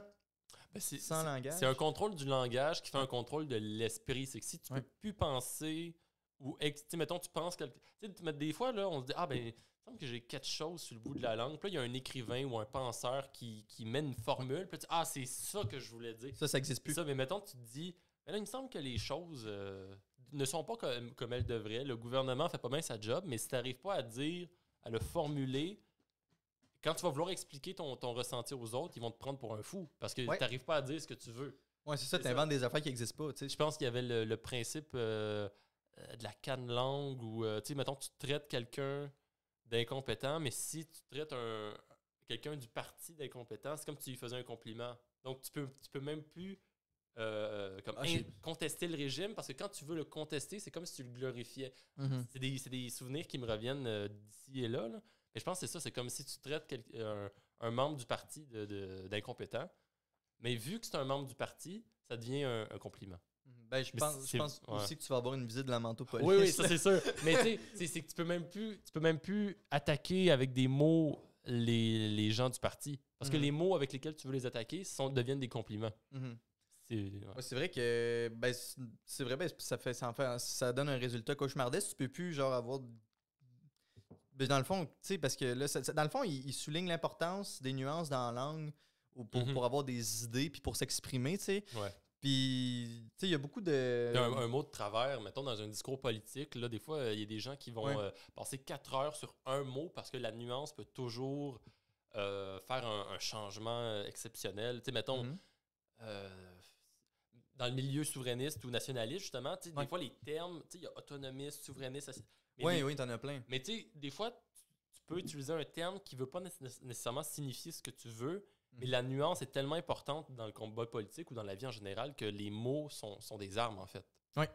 ben, sans langage. C'est un contrôle du langage qui fait un contrôle de l'esprit. C'est que si tu ne peux plus penser ou, mettons, tu penses quelque... chose... des fois, là, on se dit, ah ben semble que j'ai quatre choses sur le bout de la langue. Puis là, il y a un écrivain ou un penseur qui, qui met une formule. Puis là, tu, ah, c'est ça que je voulais dire. Ça, ça n'existe plus. Ça, mais mettons, tu te dis, mais là, il me semble que les choses euh, ne sont pas comme, elles devraient. Le gouvernement fait pas bien sa job, mais si tu n'arrives pas à dire, à le formuler, quand tu vas vouloir expliquer ton, ton ressenti aux autres, ils vont te prendre pour un fou parce que tu n'arrives pas à dire ce que tu veux. Oui, c'est ça, tu inventes des affaires qui n'existent pas. Je pense qu'il y avait le, principe euh, euh, de la canne langue où, tu sais, mettons, tu traites quelqu'un d'incompétent, mais si tu traites quelqu'un du parti d'incompétent, c'est comme si tu lui faisais un compliment. Donc, tu peux, tu peux même plus euh, euh, comme ah, contester le régime parce que quand tu veux le contester, c'est comme si tu le glorifiais. Mhm. C'est des, souvenirs qui me reviennent euh, d'ici et là, et je pense que c'est ça, c'est comme si tu traites un, membre du parti d'incompétent, mais vu que c'est un membre du parti, ça devient un, compliment. Mhm. Ben, je pense, aussi que tu vas avoir une visite de la manteau politique Oui, oui, ça c'est sûr. mais tu sais, c'est que tu peux même plus, tu peux même plus attaquer avec des mots les, gens du parti. Parce que mhm. les mots avec lesquels tu veux les attaquer sont, deviennent des compliments. C'est vrai que ben, c'est vrai ben, ça fait ça, ça donne un résultat cauchemardesque, tu peux plus genre avoir ben, dans le fond, tu sais parce que là dans le fond, il, souligne l'importance des nuances dans la langue pour, mm-hmm. pour avoir des idées puis pour s'exprimer, tu sais. Puis, tu sais, il y a beaucoup de. Un, mot de travers, mettons, dans un discours politique, là, des fois, il y a des gens qui vont euh, passer quatre heures sur un mot parce que la nuance peut toujours euh, faire un, changement euh, exceptionnel. Tu mettons, mm-hmm dans le milieu souverainiste ou nationaliste, justement, des fois, les termes, il y a autonomiste, souverainiste. Oui, oui, t'en as plein. Mais tu sais, des fois, tu peux utiliser un terme qui ne veut pas nécessairement signifier ce que tu veux, mm. mais la nuance est tellement importante dans le combat politique ou dans la vie en général que les mots sont, sont des armes, en fait. Oui.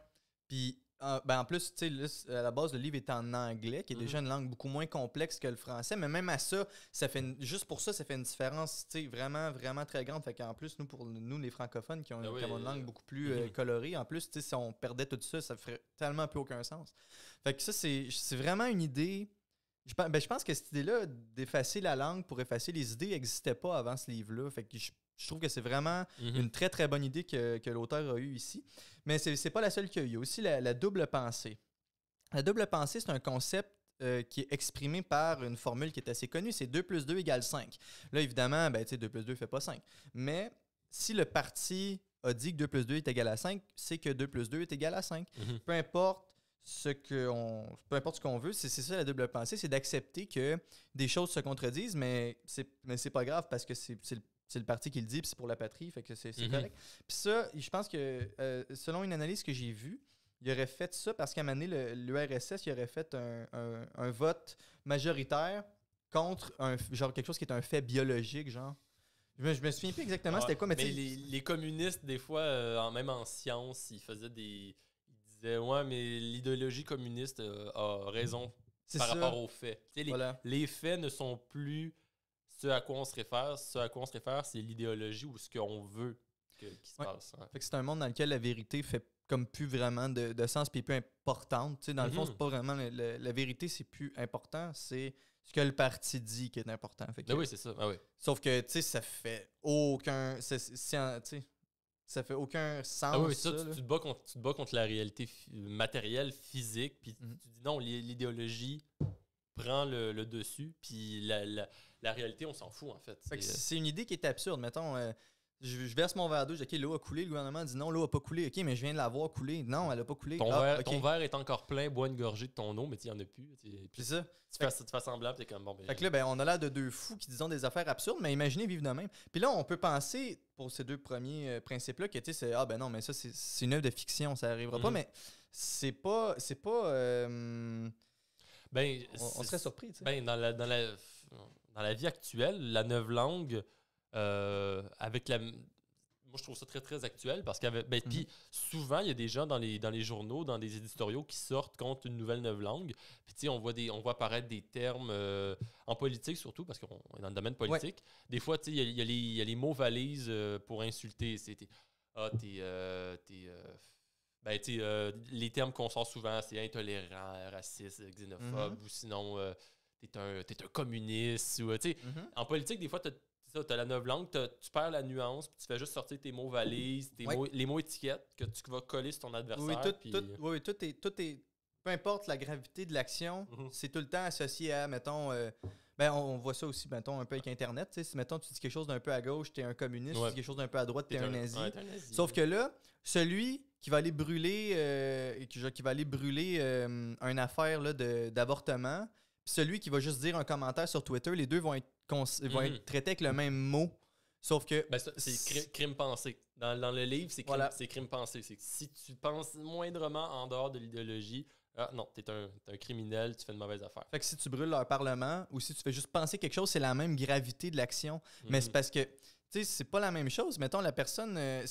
Puis ben en plus, tu sais, à la base, le livre est en anglais, qui est déjà mhm. une langue beaucoup moins complexe que le français, mais même à ça, ça fait juste pour ça, ça fait une différence, vraiment, vraiment très grande. Fait qu'en plus, nous, pour nous, les francophones, qui ont, ah une langue beaucoup plus euh, mhm. colorée, en plus, si on perdait tout ça, ça ferait tellement plus aucun sens. Fait que ça, c'est vraiment une idée. Je, ben, je pense que cette idée-là d'effacer la langue pour effacer les idées n'existait pas avant ce livre-là. Fait que je je trouve que c'est vraiment mhm. une très, très bonne idée que, l'auteur a eue ici. Mais ce n'est pas la seule qu'il y a eu. aussi la, double pensée. La double pensée, c'est un concept euh, qui est exprimé par une formule qui est assez connue, c'est 2 plus 2 égale 5. Là, évidemment, 2 ben, plus 2 ne fait pas 5. Mais si le parti a dit que 2 plus 2 est égal à 5, c'est que 2 plus 2 est égal à 5. Mhm. Peu importe ce qu'on importe ce qu'on veut, c'est ça la double pensée, c'est d'accepter que des choses se contredisent, mais ce n'est pas grave parce que c'est le c'est le parti qui le dit, puis c'est pour la patrie, fait que c'est mhm. correct. Puis ça, je pense que euh, selon une analyse que j'ai vue, il aurait fait ça parce qu'à un moment donné, l'URSS, il aurait fait un, vote majoritaire contre un, genre quelque chose qui est un fait biologique, genre. Je me, me souviens plus exactement c'était quoi, mais, les, communistes, des fois, euh, même en science, ils faisaient des. Ils disaient, ouais, mais l'idéologie communiste euh, a raison par rapport aux faits. Les, les, faits ne sont plus ce à quoi on se réfère, à quoi se réfère, c'est l'idéologie ou ce qu'on veut que, se passe. Hein. c'est un monde dans lequel la vérité fait comme plus vraiment de, sens sens puis plus importante. dans le fond, mhm. c'est pas vraiment la vérité, c'est plus important, c'est ce que le parti dit qui est important. Ben oui, c'est ça. Ah sauf que tu ça fait aucun. ça fait aucun ah sens. tu, te bats contre, la réalité matérielle, physique, puis mhm. dis non, l'idéologie prend le, dessus, puis la, la réalité, on s'en fout, en fait. Euh, c'est une idée qui est absurde. Mettons, euh, je, verse mon verre d'eau, je dis, OK, l'eau a coulé. Le gouvernement dit, non, l'eau n'a pas coulé. OK, mais je viens de la voir couler. Non, elle a pas coulé. Ah, ton, verre, est encore plein, bois une gorgée de ton eau, mais il n'y en a plus. C'est ça. Tu fais, tu fais semblable, bon, ben, là, ben, on a là de deux fous qui disent des affaires absurdes, mais imaginez vivre de même. Puis là, on peut penser, pour ces deux premiers euh, principes-là, que, tu ah, ben non, mais ça, c'est une œuvre de fiction, ça arrivera pas, mhm. mais c'est pas... C'est pas... Ben, on, serait surpris, Ben, Dans la dans la vie actuelle, la neuve langue, euh, avec la. Moi, je trouve ça très, très actuel parce y Ben, mhm. Puis souvent, il y a des gens dans les, dans les journaux, dans des éditoriaux qui sortent contre une nouvelle neuve langue. Puis, tu sais, on, voit des, on voit apparaître des termes euh, en politique surtout parce qu'on est dans le domaine politique. Des fois, tu sais, il y, a les mots valises euh, pour insulter. C'était. Ah, t'es. t'es ben, les termes qu'on sort souvent, c'est intolérant, raciste, xénophobe, mhm. ou sinon t'es un, un communiste ou, euh, mhm. en politique, des fois, t'as la neuve langue, tu perds la nuance, puis tu fais juste sortir tes mots valises, tes mots, les mots étiquettes que tu vas coller sur ton adversaire. Oui, tout, tout, oui, est, tout est. Peu importe la gravité de l'action, mhm. c'est tout le temps associé à, mettons. Euh, ben, on, voit ça aussi, mettons, un peu avec Internet. Si, mettons, tu dis quelque chose d'un peu à gauche, t'es un communiste, Si tu dis quelque chose d'un peu à droite, t'es un, nazi. Sauf que là, celui qui va aller brûler, euh, qui, va aller brûler une affaire d'avortement, celui qui va juste dire un commentaire sur Twitter, les deux vont être, mhm. traités avec le même mot. Sauf que. Ben, c'est crime pensé. Dans, le livre, c'est crime, crime, pensé. si tu penses moindrement en dehors de l'idéologie, ah, non, t'es un, es un criminel, tu fais de mauvaise affaire. Fait que si tu brûles leur parlement ou si tu fais juste penser quelque chose, c'est la même gravité de l'action. Mais mhm. c'est parce que sais, c'est pas la même chose. Mettons, la personne, euh,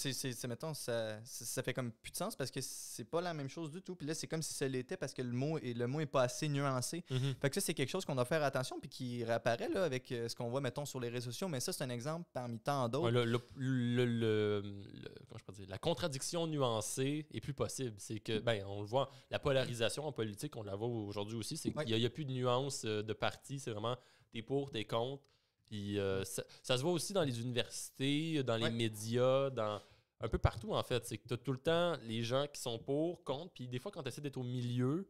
mettons, ça, ça, fait comme plus de sens parce que c'est pas la même chose du tout. Puis là, c'est comme si ça l'était parce que le mot est, le mot est pas assez nuancé. Mhm. Fait que ça, c'est quelque chose qu'on doit faire attention puis qui réapparaît avec euh, ce qu'on voit, mettons, sur les réseaux sociaux. Mais ça, c'est un exemple parmi tant d'autres. le, la contradiction nuancée est plus possible. C'est que, ben, on le voit, la polarisation en politique, on la voit aujourd'hui aussi. C'est qu'il n'y a, plus de nuance euh, de parti. C'est vraiment t'es pour, t'es contre puis euh, ça, se voit aussi dans les universités, dans les médias, dans un peu partout en fait. C'est que tu as tout le temps les gens qui sont pour, contre, puis des fois quand tu essaies d'être au milieu,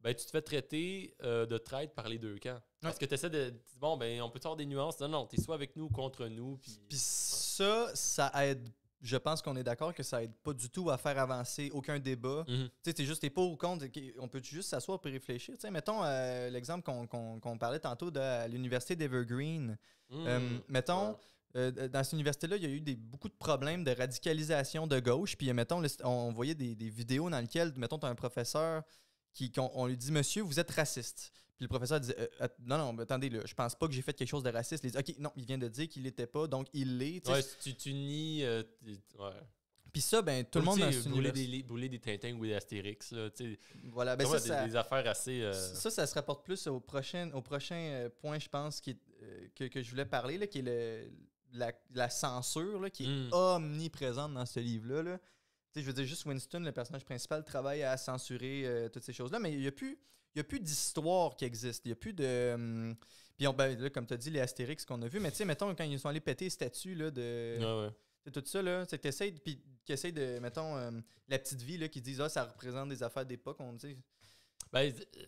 ben, tu te fais traiter euh, de traître par les deux camps. Parce que tu essaies de. Bon, ben, on peut avoir des nuances. Non, non, tu es soit avec nous ou contre nous. Puis ça, ça aide je pense qu'on est d'accord que ça aide pas du tout à faire avancer aucun débat. Mhm. Tu sais, juste t'es pas au compte, On peut juste s'asseoir pour réfléchir. Tu sais, mettons euh, l'exemple qu'on parlait tantôt de l'université d'Evergreen. Mhm. Euh, mettons. Euh, dans cette université-là, il y a eu des, beaucoup de problèmes de radicalisation de gauche. Puis, mettons, on, voyait des, vidéos dans lesquelles, mettons, un professeur qui, on lui dit Monsieur, vous êtes raciste. Puis le professeur disait euh, Non, non, attendez, je pense pas que j'ai fait quelque chose de raciste. Il Ok, non, il vient de dire qu'il l'était pas, donc il l'est. Ouais, tu, tu nies. Euh, Puis ça, ben, tout le monde a... bouler des, bouler Tintins ou des Astérix, là, Voilà, ben ça, ça des, affaires assez... Euh, ça, ça se rapporte plus au prochain, au prochain point, je pense, que, je voulais parler, là, qui est la, censure, là, qui est hmm. omniprésente dans ce livre-là, là. je veux dire, juste Winston, le personnage principal, travaille à censurer toutes ces choses-là, mais il n'y a plus n'y a plus d'histoire qui existe. Il n'y a plus de. Euh, puis, on, ben, comme tu as dit, les Astérix qu'on a vu, mais tu sais, mettons, quand ils sont allés péter les statues là, de. Tout ça, là, c'est que puis qu'essaye de, mettons, euh, la petite vie, là, qui disent, ah, ça représente des affaires d'époque, on dit. Ben, euh,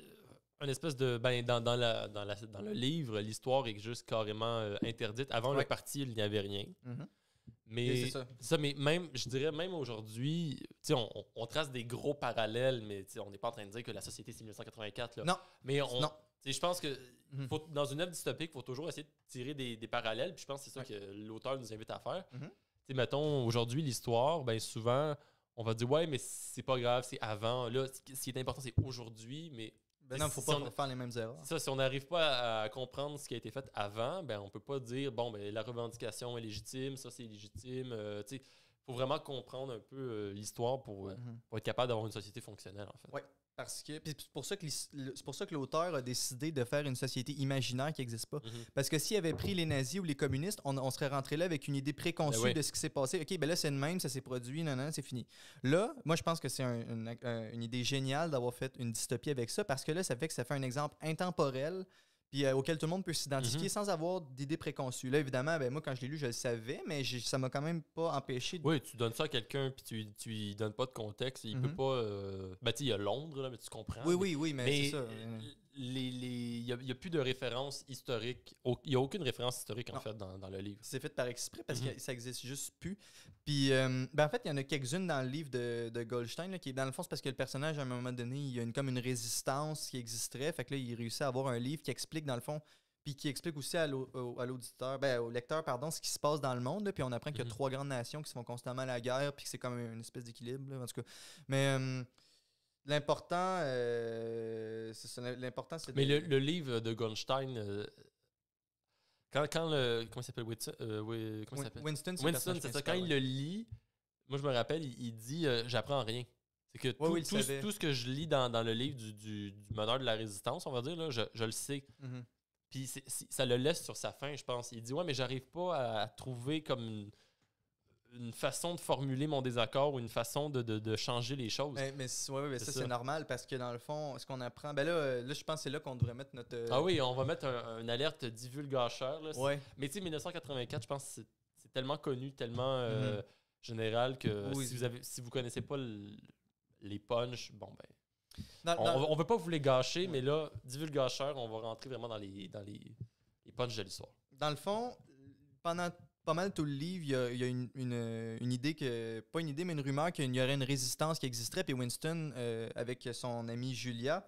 un espèce de. Ben, dans, dans, la, dans, la, dans le livre, l'histoire est juste carrément interdite. Avant la le parti, il n'y avait rien. Mm-hmm. Mais ça. mais même, je dirais même aujourd'hui, on, on, trace des gros parallèles, mais on n'est pas en train de dire que la société c'est 1984. Là. Non. Mais on, Je pense que mhm. dans une œuvre dystopique, il faut toujours essayer de tirer des, des parallèles. Puis je pense que c'est ça que l'auteur nous invite à faire. Mhm. Mettons, aujourd'hui, l'histoire, ben souvent, on va dire Ouais, mais c'est pas grave, c'est avant. Là, ce qui est important, c'est aujourd'hui, mais ben non, faut pas faire les mêmes erreurs. si on n'arrive pas à, comprendre ce qui a été fait avant, ben on peut pas dire bon ben la revendication est légitime, ça c'est légitime. Euh, tu il faut vraiment comprendre un peu euh, l'histoire euh, mm-hmm. pour, être capable d'avoir une société fonctionnelle en fait. Parce que c'est pour ça que pour ça que l'auteur a décidé de faire une société imaginaire qui n'existe pas. Mhm. Parce que s'il avait pris les nazis ou les communistes, on, serait rentré là avec une idée préconçue ben de ce qui s'est passé. Ok, ben là c'est le même, ça s'est produit, non non, c'est fini. Là, moi je pense que c'est une, une idée géniale d'avoir fait une dystopie avec ça parce que là ça fait que ça fait un exemple intemporel puis euh, auquel tout le monde peut s'identifier mhm. sans avoir d'idées préconçues. Là, évidemment, ben, moi, quand je l'ai lu, je le savais, mais ça m'a quand même pas empêché. De... Oui, tu donnes ça à quelqu'un, puis tu, tu lui donnes pas de contexte, il peut mhm. pas. bah tu il y a Londres, là, mais tu comprends. Oui, oui, oui, mais, c'est ça il les, n'y a, plus de référence historique. Il n'y a aucune référence historique, en fait, dans, le livre. C'est fait par exprès parce mhm. que ça existe juste plus. Puis, euh, ben, en fait, il y en a quelques-unes dans le livre de, Goldstein, qui, dans le fond, c'est parce que le personnage, à un moment donné, il y a une, comme une résistance qui existerait. Fait que là, il réussit à avoir un livre qui explique, dans le fond, puis qui explique aussi à l'auditeur, ben, au lecteur, pardon, ce qui se passe dans le monde. puis on apprend qu'il y a mhm. trois grandes nations qui se font constamment la guerre, puis que c'est comme une espèce d'équilibre, en tout cas. Mais... Euh, euh, l'important, c'est l'important, Mais le, livre de Goldstein, euh, quand, le, comment euh, s'appelle Winston, Winston, c'est ça. Quand il le lit, moi je me rappelle, il, dit, j'apprends rien. C'est que tout, ce que je lis dans, le livre du, du, meneur de la résistance, on va dire, je, le sais. Mm-hmm. Puis ça le laisse sur sa fin, je pense. Il dit, ouais, mais j'arrive pas à, trouver comme une, une façon de formuler mon désaccord ou une façon de, de, changer les choses. Mais, mais ouais, ça, c'est normal parce que dans le fond, ce qu'on apprend, ben là, euh, là je pense que c'est là qu'on devrait mettre notre. Euh, ah oui, on va mettre une alerte divulgacheur. Là. Mais tu sais, 1984, je pense que c'est tellement connu, tellement euh, mm-hmm. général que si vous avez, si vous connaissez pas les punchs, bon ben. on, veut pas vous les gâcher, mais là, divulgacheur, on va rentrer vraiment dans les, dans les, les punchs de l'histoire. Dans le fond, pendant pas mal tout le livre, il y a, une, une, idée que. Pas une idée, mais une rumeur qu'il y aurait une résistance qui existerait. Puis Winston, euh, avec son ami Julia,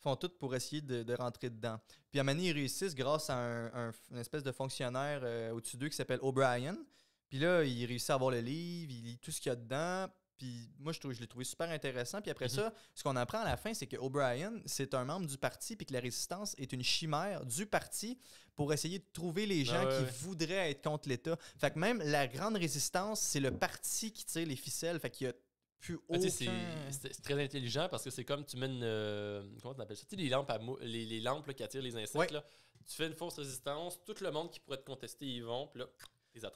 font tout pour essayer de, rentrer dedans. Puis à un moment ils réussissent grâce à un, une espèce de fonctionnaire euh, au-dessus d'eux qui s'appelle O'Brien. Puis là, il réussit à avoir le livre, il lit tout ce qu'il y a dedans. Puis moi, je, je l'ai trouvé super intéressant. Puis après mhm. ça, ce qu'on apprend à la fin, c'est que O'Brien, c'est un membre du parti, puis que la résistance est une chimère du parti pour essayer de trouver les gens ah qui voudraient être contre l'État. Fait que même la grande résistance, c'est le parti qui tire les ficelles. Fait qu'il y a plus ah, C'est très intelligent parce que c'est comme tu mènes... Euh, comment on appelle ça? Tu sais, les lampes, les, lampes qui attirent les insectes. Là. Tu fais une fausse résistance, tout le monde qui pourrait te contester, ils vont, puis là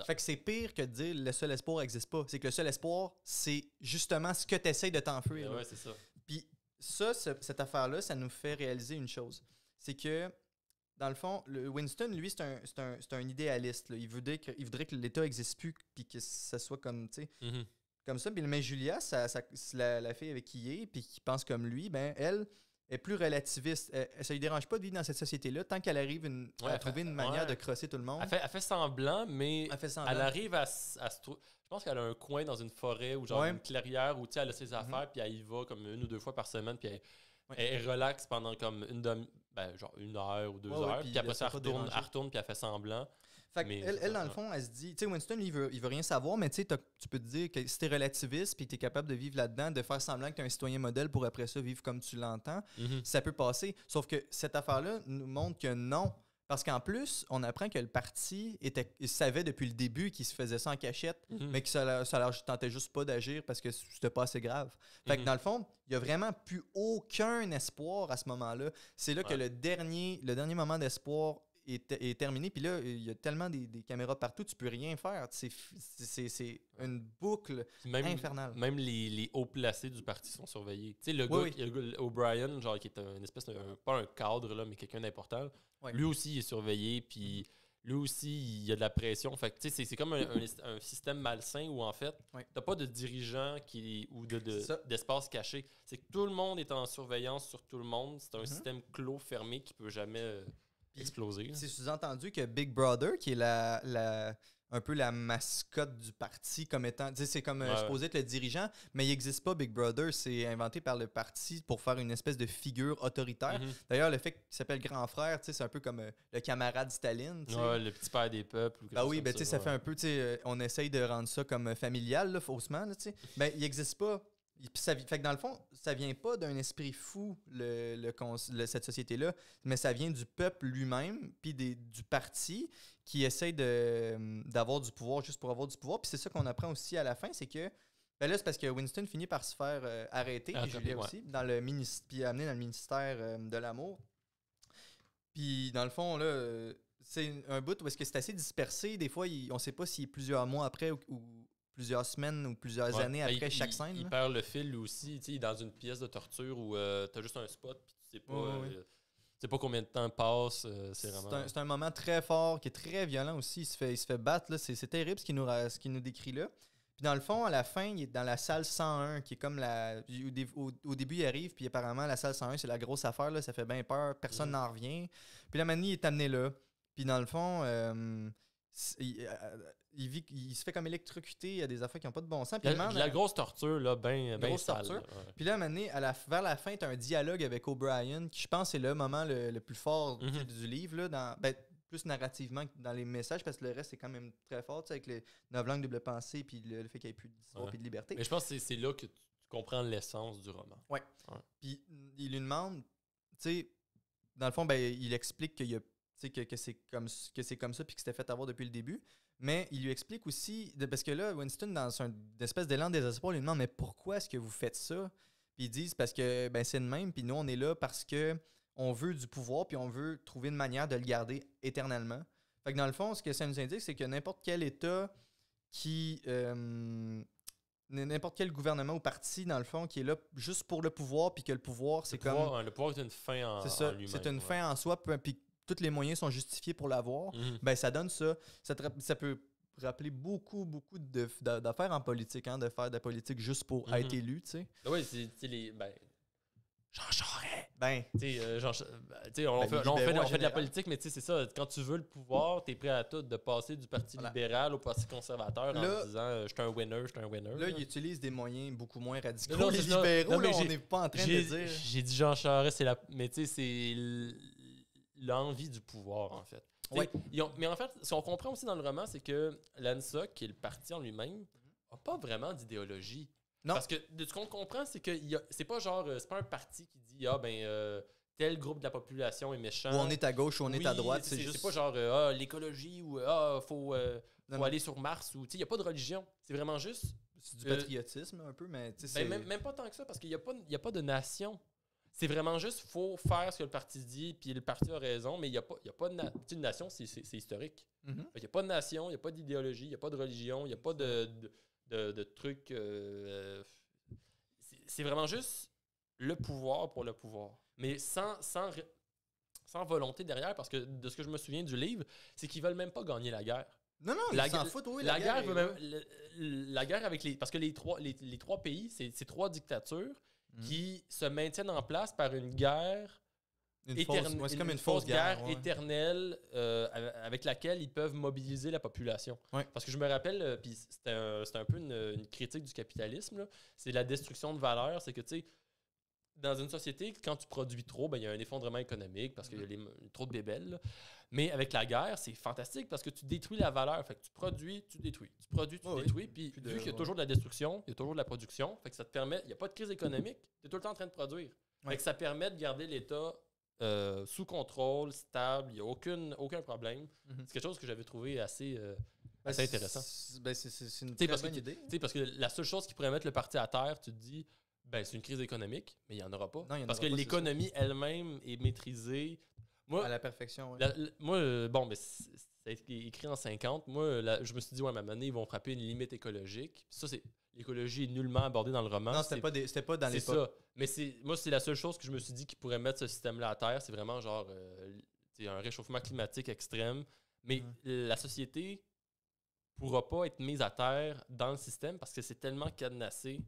fait que c'est pire que de dire le seul espoir n'existe pas. C'est que le seul espoir, c'est justement ce que tu essayes de t'enfuir. Ben ouais, c'est ça. Puis ça, cette affaire-là, ça nous fait réaliser une chose. C'est que, dans le fond, Winston, lui, c'est un, un, un, idéaliste. Il, voudrait que, voudrait que l'État n'existe plus puis que ça soit comme, tu sais... Mhm. ça, mais Julia, ça, la, fille avec qui il est, puis qui pense comme lui, ben elle, est plus relativiste. Ça euh, ça lui dérange pas de vivre dans cette société-là tant qu'elle arrive à trouver une manière de crosser tout le monde. Elle fait, semblant, mais elle, arrive à, se trouver. Je pense qu'elle a un coin dans une forêt ou genre une clairière où elle a ses mhm. affaires, puis elle y va comme une ou deux fois par semaine, puis elle, relaxe pendant comme une demi, ben, une heure ou deux heures, puis, après ça, retourne, elle retourne, puis elle fait semblant elle, dans le fond, elle se dit, tu sais, Winston, il veut, il veut rien savoir, mais tu peux te dire que si es relativiste puis que es capable de vivre là-dedans, de faire semblant que t'es un citoyen modèle pour après ça vivre comme tu l'entends, mm-hmm. ça peut passer. Sauf que cette affaire-là nous montre que non. Parce qu'en plus, on apprend que le parti était, savait depuis le début qu'il se faisait ça en cachette, mm-hmm. mais que ça, ne leur tentait juste pas d'agir parce que c'était pas assez grave. Fait que mm-hmm. dans le fond, il n'y a vraiment plus aucun espoir à ce moment-là. C'est là, que le dernier, le dernier moment d'espoir est, terminé. Puis là, il y a tellement des, caméras partout, tu peux rien faire. C'est une boucle infernale. Même les, hauts placés du parti sont surveillés. Tu sais, le gars, O'Brien, genre, qui est un, espèce, pas un cadre, là, mais quelqu'un d'important, lui aussi est surveillé. Puis lui aussi, il y a de la pression. Fait tu sais, c'est comme un, système malsain où, en fait, tu t'as pas de dirigeant qui, ou d'espace de, caché. C'est que tout le monde est en surveillance sur tout le monde. C'est un mm-hmm. système clos, fermé, qui peut jamais... Euh, explosé. C'est sous-entendu que Big Brother, qui est la, la, un peu la mascotte du parti, comme étant. C'est comme euh, ouais. supposé être le dirigeant, mais il n'existe pas Big Brother. C'est inventé par le parti pour faire une espèce de figure autoritaire. Mhm. D'ailleurs, le fait qu'il s'appelle Grand Frère, c'est un peu comme euh, le camarade Staline. Ouais, le petit père des peuples. Ou bah oui, ben, ça, ça fait un peu. Euh, on essaye de rendre ça comme familial, là, faussement. mais ben, il n'existe pas ça, fait que dans le fond, ça vient pas d'un esprit fou, le, le, cette société-là, mais ça vient du peuple lui-même, puis du parti qui essaye d'avoir du pouvoir juste pour avoir du pouvoir. Puis c'est ça qu'on apprend aussi à la fin, c'est que ben là, c'est parce que Winston finit par se faire euh, arrêter, puis Julia aussi, dans le puis amené dans le ministère euh, de l'amour. Puis dans le fond, là, euh, c'est un bout où est que c'est assez dispersé. Des fois, on ne sait pas s'il plusieurs mois après plusieurs semaines ou plusieurs années ben, après chaque scène. Il, perd le fil aussi, il est dans une pièce de torture où euh, tu as juste un spot puis tu sais pas. Euh, sais pas combien de temps passe, euh, c'est vraiment... Un, c'est un, moment très fort, qui est très violent aussi. Il se fait, il se fait battre, là. C'est, terrible ce qu'il nous, ce nous décrit là. Puis dans le fond, à la fin, il est dans la salle 101, qui est comme la. Au, début, il arrive, puis apparemment, la salle 101, c'est la grosse affaire, là. Ça fait bien peur, personne mhm. n'en revient. Puis la manie, est amené là. Puis dans le fond, euh, euh, il, vit, il, se fait comme électrocuter, il y a des affaires qui n'ont pas de bon sens. Puis la, la, grosse torture, là, ben, ben torture. Puis là, à un la, vers la fin, tu as un dialogue avec O'Brien, qui je pense c'est le moment le, plus fort du, mhm. livre, là, dans, ben, plus narrativement que dans les messages, parce que le reste, c'est quand même très fort, avec les langues double pensée, puis le, fait qu'il n'y ait plus de liberté. Mais je pense que c'est là que tu comprends l'essence du roman. Ouais. Puis il lui demande, tu sais, dans le fond, ben, il explique qu'il y a que, que c'est comme, que comme ça, puis que c'était fait avoir depuis le début. Mais il lui explique aussi, parce que là, Winston, dans un espèce d'élan de désespoir, lui demande Mais pourquoi est-ce que vous faites ça Puis ils disent Parce que ben, c'est le même, puis nous, on est là parce que on veut du pouvoir, puis on veut trouver une manière de le garder éternellement. Fait que dans le fond, ce que ça nous indique, c'est que n'importe quel État qui. Euh, n'importe quel gouvernement ou parti, dans le fond, qui est là juste pour le pouvoir, puis que le pouvoir, c'est comme. Hein, le pouvoir c'est une fin en, C'est ça, c'est une fin en soi, puis tous les moyens sont justifiés pour l'avoir, mhm. ben ça donne ça. Ça, peut rappeler beaucoup, beaucoup d'affaires en politique, hein, de faire de la politique juste pour mhm. être élu, tu sais. Ben oui, c'est les. Ben... Jean Charest! Ben. Tu sais, euh, ben, ben, on, fait, on, fait, on fait, de la politique, mais tu sais, c'est ça. Quand tu veux le pouvoir, tu es prêt à tout, de passer du Parti libéral au Parti conservateur en disant euh, je suis un winner, je suis un winner. Là, ils utilisent des moyens beaucoup moins radicaux. les libéraux, là, on n'est pas en train de dire. J'ai dit Jean Charest, c'est la. Mais tu sais, c'est l'envie du pouvoir, en fait. mais en fait, ce qu'on comprend aussi dans le roman, c'est que l'ANSOC, qui est le parti en lui-même, n'a pas vraiment d'idéologie. Non. Parce que de ce qu'on comprend, c'est que c'est pas genre, euh, c'est pas un parti qui dit ah ben euh, tel groupe de la population est méchant. Ou on est à gauche ou on est à droite. C'est juste... pas genre euh, ah, l'écologie ou ah faut, aller sur Mars ou tu sais, il n'y a pas de religion. C'est vraiment juste. C'est du patriotisme un peu, mais tu sais. Ben, même, pas tant que ça parce qu'il n'y a, y a pas de nation. C'est vraiment juste, faut faire ce que le parti dit, puis le parti a raison, mais il n'y a, pas, a pas de nation, c'est historique. Mhm. Il y n'y a pas de nation, il n'y a pas d'idéologie, il n'y a pas de religion, il n'y a pas de, de, truc. Euh, euh, c'est vraiment juste le pouvoir pour le pouvoir, mais sans, sans, volonté derrière, parce que de ce que je me souviens du livre, c'est qu'ils veulent même pas gagner la guerre. Non, non, la, ils oui, la, guerre. la, guerre avec les. Parce que les trois, les, trois pays, c'est trois dictatures. Mhm. qui se maintiennent en place par une guerre une une, fausse guerre, éternelle euh, avec laquelle ils peuvent mobiliser la population. Parce que je me rappelle, euh, puis c'était un, un, peu une, une critique du capitalisme, c'est la destruction de valeurs, c'est que tu sais, dans une société, quand tu produis trop, ben, il y a un effondrement économique parce qu'il y a mhm. trop de bébelles. Mais avec la guerre, c'est fantastique parce que tu détruis la valeur. Fait que tu produis, tu détruis. Tu produis, tu oh détruis. Puis, vu qu'il y a toujours de la destruction, il y a toujours de la production. Fait que ça te permet, il n'y a pas de crise économique, mhm. tu es tout le temps en train de produire. ça permet de garder l'État euh, sous contrôle, stable, il n'y a aucune, aucun problème. Mhm. C'est quelque chose que j'avais trouvé assez. Euh, ben, intéressant. C'est ben, une très parce bonne que, idée. Parce que la seule chose qui pourrait mettre le parti à terre, tu te dis, ben, c'est une crise économique, mais il n'y en aura pas. Parce que l'économie elle-même est maîtrisée. à la perfection, moi, euh, bon, mais ben, c'est écrit en 50. Moi, euh, je me suis dit, ouais, à un moment ils vont frapper une limite écologique. Ça, c'est l'écologie est nullement abordée dans le roman. Non, c'était pas, pas dans les. C'est ça. Mais moi, c'est la seule chose que je me suis dit qui pourrait mettre ce système-là à terre. C'est vraiment genre c'est euh, un réchauffement climatique extrême. Mais hum. la société pourra pas être mise à terre dans le système parce que c'est tellement cadenassé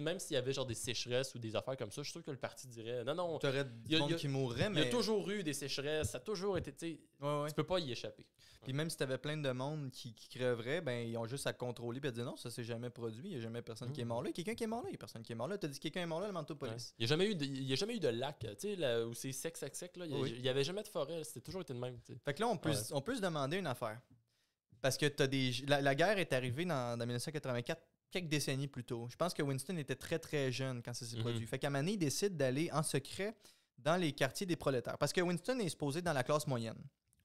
même s'il y avait genre des sécheresses ou des affaires comme ça, je suis sûr que le parti dirait non, non. T'aurais des monde qui mourrait, mais. Il y a toujours eu des sécheresses, ça a toujours été. tu ouais. Tu peux pas y échapper. Puis même si tu avais plein de monde qui, qui ben ils ont juste à contrôler et à dire non, ça s'est jamais produit, il n'y a jamais personne qui est mmh. mort là. Quelqu'un qui est mort là, il y a personne qui est mort là. dit quelqu'un est mort là, le manteau police. Il n'y a, jamais eu a jamais eu de lac, tu sais, où c'est sec, sec, sec, Il n'y avait jamais de forêt, c'était toujours été le même. Fait que là, on peut, se demander une affaire. Parce que t'as des. La, la, guerre est arrivée dans, dans 1984 quelques décennies plus tôt. Je pense que Winston était très, très jeune quand ça s'est mhm. produit. Fait qu'à décide d'aller en secret dans les quartiers des prolétaires. Parce que Winston est supposé dans la classe moyenne.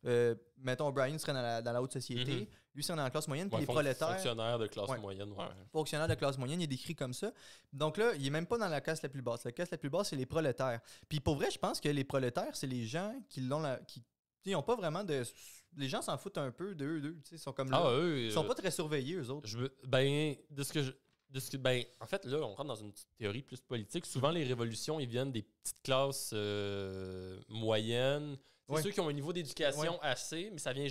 Euh, mettons, Brian serait dans la, haute société, mhm. lui serait dans la classe moyenne, puis les prolétaires. Fonctionnaire de classe moyenne, ouais. Fonctionnaire de classe moyenne, il est décrit comme ça. Donc là, il n'est même pas dans la classe la plus basse. La classe la plus basse, c'est les prolétaires. Puis pour vrai, je pense que les prolétaires, c'est les gens qui qui, n'ont pas vraiment de les gens s'en foutent un peu d'eux, d'eux. Ils sont comme ah, là. sont euh, pas très surveillés, eux autres. Je veux, ben, de ce que De ce ben, en fait, là, on rentre dans une théorie plus politique. Souvent, les révolutions, ils viennent des petites classes euh, moyennes. C'est ceux qui ont un niveau d'éducation assez, mais ça vient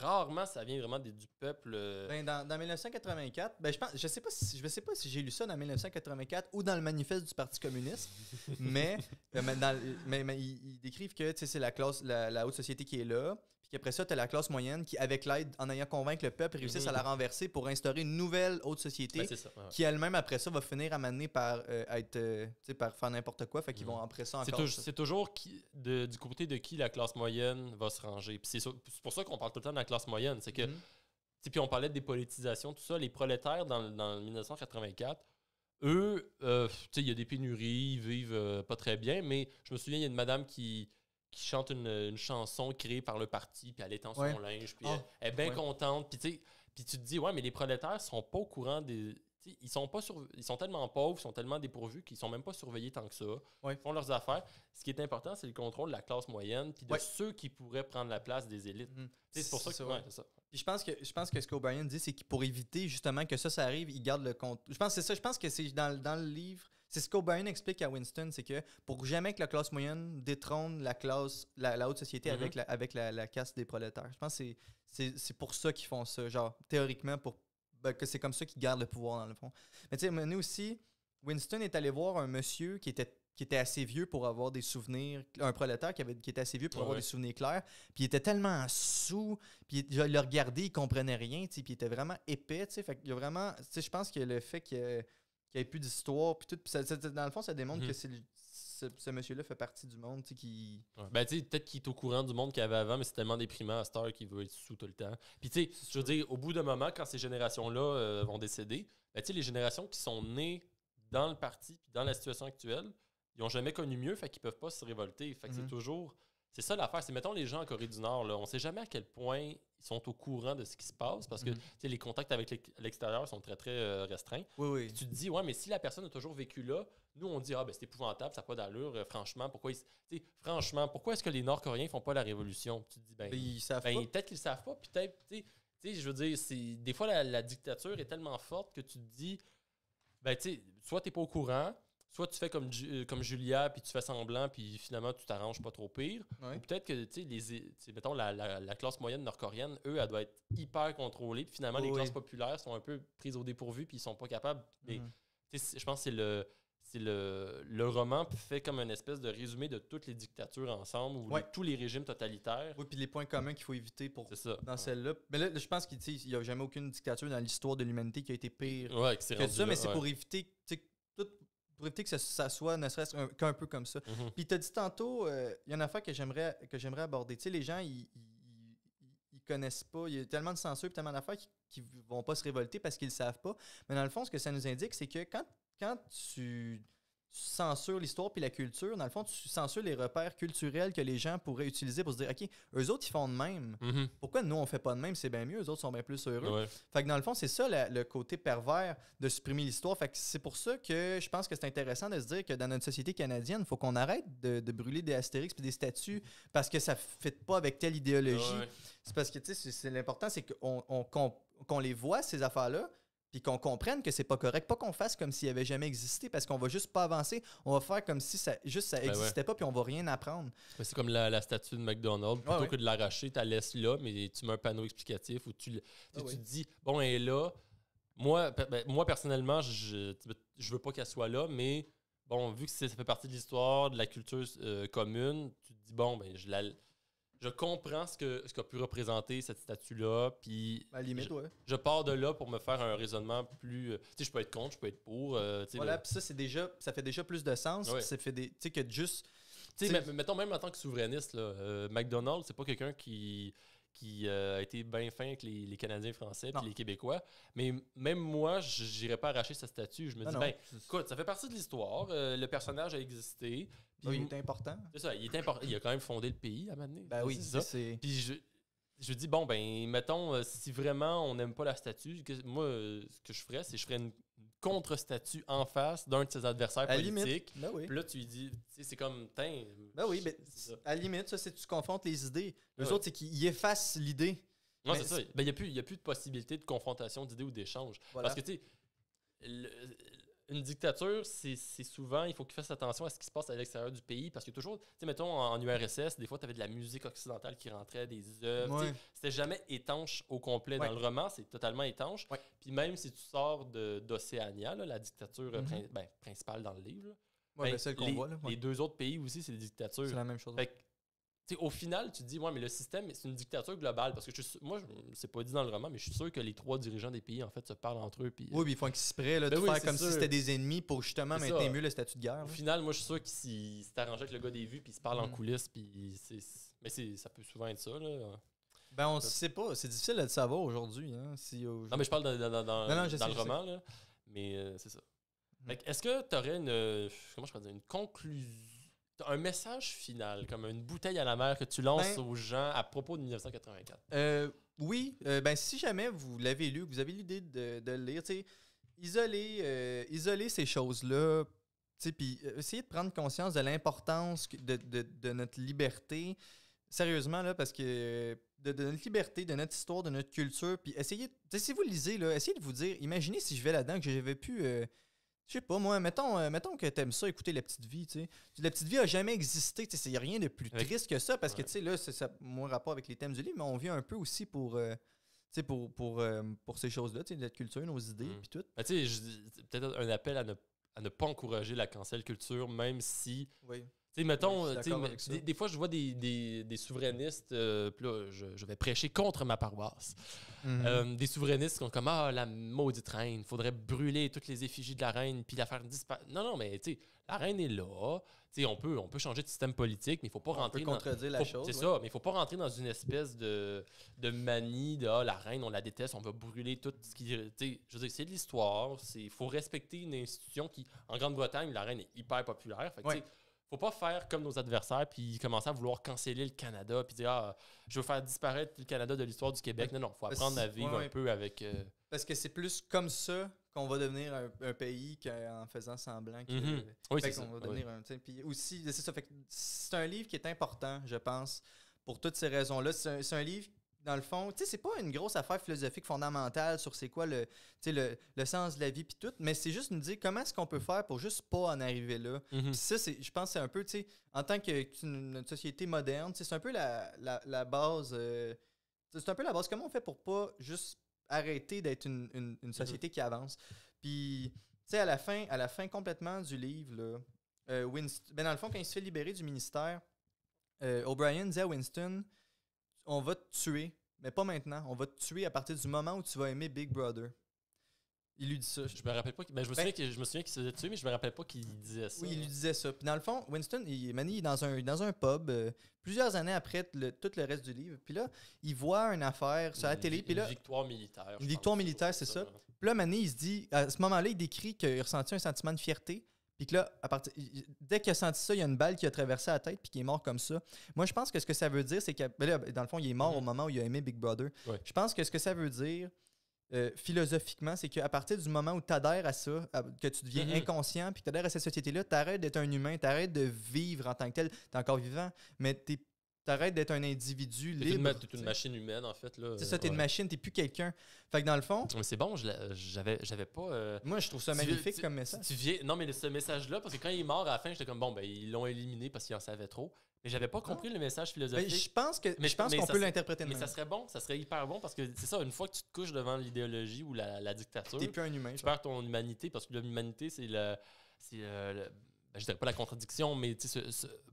rarement, ça vient vraiment des, du peuple. Euh. Ben, dans, dans, 1984, ben, je pense, je sais pas si je sais pas si j'ai lu ça dans 1984 ou dans le manifeste du Parti communiste, mais, mais, ils, décrivent que c'est la classe, la, haute société qui est là, puis après ça, tu as la classe moyenne qui, avec l'aide, en ayant convaincu le peuple, réussissent à la renverser pour instaurer une nouvelle haute société ben, qui elle-même, après ça, va finir à mener par euh, euh, par faire n'importe quoi. Fait qu'ils vont mhm. après ça encore. C'est toujours qui, du côté de qui la classe moyenne va se ranger. c'est pour ça qu'on parle tout le temps de la classe moyenne. C'est que, mhm. puis on parlait de dépolitisation, tout ça. Les prolétaires dans, dans 1984, eux, euh, il y a des pénuries, ils vivent euh, pas très bien, mais je me souviens, il y a une madame qui qui chante une, chanson créée par le parti, puis elle est en son linge, puis ah. elle, est bien contente. Puis, puis tu te dis, ouais, mais les prolétaires sont pas au courant des. Ils sont, pas sur, ils sont tellement pauvres, ils sont tellement dépourvus qu'ils sont même pas surveillés tant que ça. Ils font leurs affaires. Ce qui est important, c'est le contrôle de la classe moyenne puis de ceux qui pourraient prendre la place des élites. Mhm. C'est pour ça que ça. ça. je pense que je pense que ce qu'O'Brien dit, c'est que pour éviter justement que ça, ça arrive, il garde le compte. Je pense que c'est ça. Je pense que c'est dans, dans le livre c'est ce qu'O'Brien explique à Winston, c'est que pour jamais que la classe moyenne détrône la classe, la, haute société mm-hmm. avec, la, avec la, des prolétaires. Je pense que c'est pour ça qu'ils font ça, genre théoriquement, pour ben, que c'est comme ça qu'ils gardent le pouvoir dans le fond. Mais tu sais, nous aussi, Winston est allé voir un monsieur qui était qui était assez vieux pour avoir des souvenirs, un prolétaire qui, avait, qui était assez vieux pour avoir des souvenirs clairs, puis il était tellement sous, puis il, le regardait, il comprenait rien, puis il était vraiment épais, tu sais, fait vraiment, tu sais, je pense que le fait que qu'il n'y ait plus d'histoire. Puis tout, dans le fond, ça démontre que mhm. ce, monsieur-là fait partie du monde, qui... Ben, tu sais, peut-être qu'il est au courant du monde qu'il y avait avant, mais c'est tellement déprimant à Star qu'il veut être sous tout le temps. Puis, tu sais, je veux dire, au bout d'un moment, quand ces générations-là euh, vont décéder, ben, tu les générations qui sont nées dans le parti puis dans la situation actuelle, ils n'ont jamais connu mieux, fait qu'ils peuvent pas se révolter. Fait que c'est mhm. toujours... C'est ça l'affaire. C'est, mettons, les gens en Corée du Nord, là, on ne sait jamais à quel point ils sont au courant de ce qui se passe parce que mm-hmm. les contacts avec l'extérieur sont très, très euh, restreints. tu te dis, ouais, mais si la personne a toujours vécu là, nous, on dit, ah, ben, c'est épouvantable, ça n'a pas d'allure. Euh, franchement, pourquoi franchement, pourquoi est-ce que les Nord-Coréens ne font pas la révolution? tu dis, ben, ben, ils savent ben, peut-être qu'ils ne savent pas. peut-être, je veux dire, des fois, la, la, dictature est tellement forte que tu te dis, ben, tu sais, soit tu n'es pas au courant, soit tu fais comme, euh, comme Julia, puis tu fais semblant, puis finalement, tu t'arranges pas trop pire. Ou peut-être que, tu sais, mettons, la, classe moyenne nord-coréenne, eux, elle doit être hyper contrôlée. Puis finalement, les classes populaires sont un peu prises au dépourvu, puis ils sont pas capables. Mais, mhm. je pense que c'est le. C'est le, le roman fait comme une espèce de résumé de toutes les dictatures ensemble ou tous les régimes totalitaires. Oui, puis les points communs qu'il faut éviter pour ça. dans celle-là. Mais là, je pense qu'il n'y a jamais aucune dictature dans l'histoire de l'humanité qui a été pire que, ça, mais c'est pour éviter tout pour que ça, soit ne serait-ce qu'un peu comme ça. Mhm. Puis tu as dit tantôt, euh, il y y a une affaire que j'aimerais que j'aimerais aborder. Tu sais, les gens, ils, connaissent pas. Il y a tellement de censure et tellement d'affaires qu'ils ne vont pas se révolter parce qu'ils ne savent pas. Mais dans le fond, ce que ça nous indique, c'est que quand, quand tu censures l'histoire puis la culture. Dans le fond, tu censures les repères culturels que les gens pourraient utiliser pour se dire, OK, eux autres, ils font de même. Mhm. Pourquoi nous, on fait pas de même? C'est bien mieux, eux autres sont bien plus heureux. Fait que dans le fond, c'est ça le côté pervers de supprimer l'histoire. Fait que c'est pour ça que je pense que c'est intéressant de se dire que dans notre société canadienne, il faut qu'on arrête de, brûler des astérix puis des statues parce que ça ne fit pas avec telle idéologie. C'est parce que, tu sais, l'important, c'est qu'on les voit, ces affaires-là, puis qu'on comprenne que c'est pas correct, pas qu'on fasse comme s'il avait jamais existé, parce qu'on va juste pas avancer, on va faire comme si ça juste ça ben existait pas, puis on va rien apprendre. Ben, c'est comme la, statue de McDonald's, plutôt que de l'arracher, tu la laisses là, mais tu mets un panneau explicatif ou tu, ah te tu, dis bon elle est là. Moi, ben, moi personnellement, je je veux pas qu'elle soit là, mais bon vu que ça fait partie de l'histoire, de la culture euh, commune, tu te dis bon ben je la je comprends ce que ce qu'a pu représenter cette statue-là, puis ben, je, pars de là pour me faire un raisonnement plus. Euh, tu sais, je peux être contre, je peux être pour. Euh, voilà, puis ça, c'est déjà, ça fait déjà plus de sens. fait des, tu sais, que juste. Tu sais, mettons même en tant que souverainiste, là, euh, McDonald's, c'est pas quelqu'un qui qui euh, a été bien fin avec les, Canadiens français et les Québécois. Mais même moi, je n'irais pas arracher sa statue. Je me dis, ben, écoute, ça fait partie de l'histoire. Euh, le personnage a existé. il est important. C'est ça, il est Il a quand même fondé le pays à un Ben oui, c'est Puis je, je dis, bon, ben, mettons, euh, si vraiment on n'aime pas la statue, moi, ce que je ferais, c'est je ferais une contre-statut en face d'un de ses adversaires à politiques. Ben là, tu lui dis, c'est comme, tiens... oui, mais à la limite, ça, c'est tu confrontes les idées. Le autre, autres, c'est qu'ils effacent l'idée. Non, c'est ça. Ben, il n'y a, plus, a plus de possibilité de confrontation d'idées ou d'échange. Parce que, tu sais, une dictature, c'est souvent, il faut qu'il fasse attention à ce qui se passe à l'extérieur du pays parce que toujours, tu sais, mettons en, URSS, des fois, tu avais de la musique occidentale qui rentrait, des œuvres. C'était jamais étanche au complet. Dans le roman, c'est totalement étanche. Puis même si tu sors d'Océania, la dictature euh, mm-hmm. ben, principale dans le livre, ben, ben, celle les, voit, les, deux autres pays aussi, c'est des dictatures. C'est la même chose au final, tu te dis, ouais, mais le système, c'est une dictature globale. Parce que je suis, moi, c'est pas dit dans le roman, mais je suis sûr que les trois dirigeants des pays, en fait, se parlent entre eux. Puis, oui, ils font exprès là, de ben faire comme si c'était des ennemis pour justement maintenir mieux le statut de guerre. Au final, moi, je suis sûr que s'ils s'arrangeaient avec le gars des vues, puis ils se parlent en mm. coulisses. Puis mais ça peut souvent être ça. Là. Ben, on sait pas. C'est difficile de savoir aujourd'hui. Hein, si non, mais je parle dans, le roman, là. mais euh, c'est ça. Mm. Est-ce que tu aurais une, une conclusion? un message final, comme une bouteille à la mer que tu lances ben, aux gens à propos de 1984? Euh, oui, euh, ben si jamais vous l'avez lu, vous avez l'idée de, de, le lire, isoler, euh, isoler ces choses-là, puis essayer de prendre conscience de l'importance de, de, notre liberté, sérieusement, là, parce que de, notre liberté, de notre histoire, de notre culture, puis essayez, si vous lisez, là, essayez de vous dire, imaginez si je vais là-dedans, que j'avais pu... Je sais pas, moi, mettons, euh, mettons que t'aimes ça, écouter La Petite Vie, tu La Petite Vie a jamais existé, tu sais, a rien de plus triste que ça, parce que, tu sais, là, c'est mon rapport avec les thèmes du livre, mais on vient un peu aussi pour... Euh, pour, pour, euh, pour ces choses-là, notre culture, nos idées, mm. tout. Ben, peut-être un appel à ne, pas encourager la cancel culture, même si oui sais, mettons, des, fois, je vois des, des, des souverainistes, euh, je, vais prêcher contre ma paroisse. Mhm. Euh, des souverainistes qui ont comme Ah, la maudite reine, il faudrait brûler toutes les effigies de la reine, puis la faire disparaître. Non, non, mais tu la reine est là. on peut, on peut changer de système politique, mais il ne faut pas rentrer. dans, C'est ça, mais il faut pas rentrer dans une espèce de, de manie de ah, la reine, on la déteste, on va brûler tout ce qui. Je veux dire, c'est de l'histoire. Il faut respecter une institution qui, en Grande-Bretagne, la reine est hyper populaire faut pas faire comme nos adversaires puis commencer à vouloir canceller le Canada puis dire ah, je veux faire disparaître le Canada de l'histoire du Québec. Non, non, faut apprendre à vivre un peu avec. Euh, parce que c'est plus comme ça qu'on va devenir un, pays qu'en faisant semblant mhm. qu'on Va devenir un, pays. aussi, c'est ça. c'est un livre qui est important, je pense, pour toutes ces raisons-là. C'est un livre dans le fond, tu sais, c'est pas une grosse affaire philosophique fondamentale sur c'est quoi le, le, sens de la vie puis tout, mais c'est juste nous dire comment est-ce qu'on peut faire pour juste pas en arriver là. Mhm. ça, je pense c'est un peu, en tant que société moderne, c'est un peu la, base. Euh, c'est un peu la base. Comment on fait pour pas juste arrêter d'être une, société qui avance? Puis, tu sais, à la fin, à la fin complètement du livre, là, euh, Winston, ben, dans le fond, quand il se fait libérer du ministère, euh, O'Brien dit à Winston on va te tuer, mais pas maintenant. On va te tuer à partir du moment où tu vas aimer Big Brother. Il lui dit ça. Je me rappelle pas. Ben, je, me souviens ben que, je me qu'il se faisait tuer, mais je me rappelle pas qu'il disait ça. Oui, il lui disait ça. Puis dans le fond, Winston, il, il est dans un, dans un pub euh, plusieurs années après tout le reste du livre. Puis là, il voit une affaire sur la télé. Puis là, une victoire militaire. Une victoire militaire, c'est ça. ça. Puis là, Manny, il se dit, à ce moment-là, il décrit qu'il ressentit un sentiment de fierté. Puis que là, dès qu'il a senti ça, il y a une balle qui a traversé la tête puis qui est mort comme ça. Moi, je pense que ce que ça veut dire, c'est que ben dans le fond, il est mort mm-hmm. au moment où il a aimé Big Brother. Je pense que ce que ça veut dire, euh, philosophiquement, c'est qu'à partir du moment où tu adhères à ça, que tu deviens mm-hmm. inconscient, puis que tu adhères à cette société-là, tu arrêtes d'être un humain, tu arrêtes de vivre en tant que tel. Tu es encore vivant, mais tu T'arrêtes d'être un individu libre. T'es une, une machine humaine, en fait. C'est ça, t'es une machine, t'es plus quelqu'un. Fait que dans le fond. c'est bon, j'avais, j'avais pas. Euh, Moi, je trouve ça magnifique comme message. Non, mais ce message-là, parce que quand il est mort à la fin, j'étais comme bon, ben, ils l'ont éliminé parce qu'il en savait trop. Mais j'avais pas compris ah. le message ben, philosophique. je pense que mais je pense qu'on peut l'interpréter. Mais ça serait bon, ça serait hyper bon parce que c'est ça. Une fois que tu te couches devant l'idéologie ou la, dictature, t'es plus un humain. Tu perds ton humanité parce que l'humanité c'est le, euh, ben, je dirais pas la contradiction, mais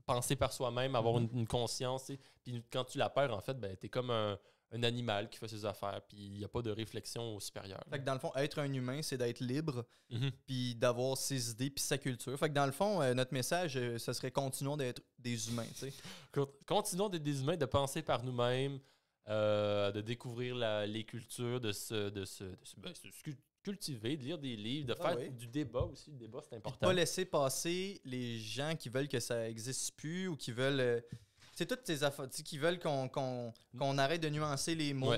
penser par soi-même, avoir mhm. une, conscience. Puis quand tu la perds, en fait, ben, tu es comme un, animal qui fait ses affaires, puis il n'y a pas de réflexion au supérieur. dans le fond, être un humain, c'est d'être libre, mhm. puis d'avoir ses idées, puis sa culture. Fait dans le fond, euh, notre message, euh, ce serait continuons d'être des humains. continuons d'être des humains, de penser par nous-mêmes. Euh, de découvrir les cultures, de ben, ce cultiver, de lire des livres, de ah faire du débat aussi. Le débat, c'est important. pas laisser passer les gens qui veulent que ça n'existe plus ou qui veulent. c'est euh, toutes ces affaires qui veulent qu'on arrête de nuancer les mots.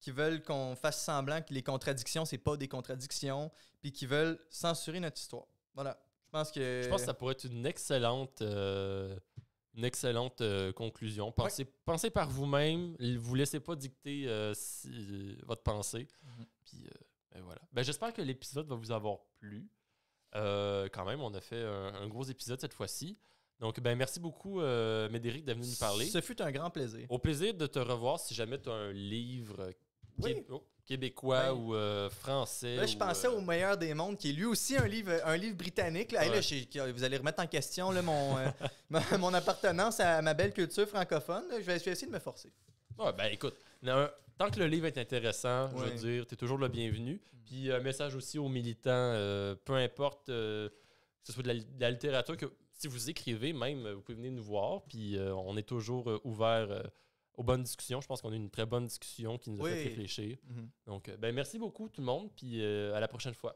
Qui veulent qu'on fasse semblant que les contradictions, c'est pas des contradictions, puis qui veulent censurer notre histoire. Voilà. Je pense que. Je pense que ça pourrait être une excellente, euh, une excellente euh, conclusion. Pensez, par vous-même, vous laissez pas dicter votre pensée. Mhm. Puis ben, j'espère que l'épisode va vous avoir plu. Euh, quand même, on a fait un, gros épisode cette fois-ci. Donc, ben, merci beaucoup, euh, Médéric, d'être venu nous parler. Ce fut un grand plaisir. Au plaisir de te revoir si jamais tu as un livre oh, québécois ben, ou euh, français. Ben, je pensais au meilleur des mondes, qui est lui aussi un livre, un livre britannique. Là. vous allez remettre en question mon, appartenance à ma belle culture francophone. Je vais, essayer de me forcer. Ouais, ben écoute, un, tant que le livre est intéressant, je veux dire, tu es toujours le mm. bienvenu. Mm. Puis un euh, message aussi aux militants, euh, peu importe euh, que ce soit de la, littérature, que si vous écrivez même, vous pouvez venir nous voir. Puis on est toujours ouvert aux bonnes discussions. Je pense qu'on a une très bonne discussion qui nous a fait réfléchir. Mm-hmm. Donc, ben, merci beaucoup tout le monde. Puis à la prochaine fois.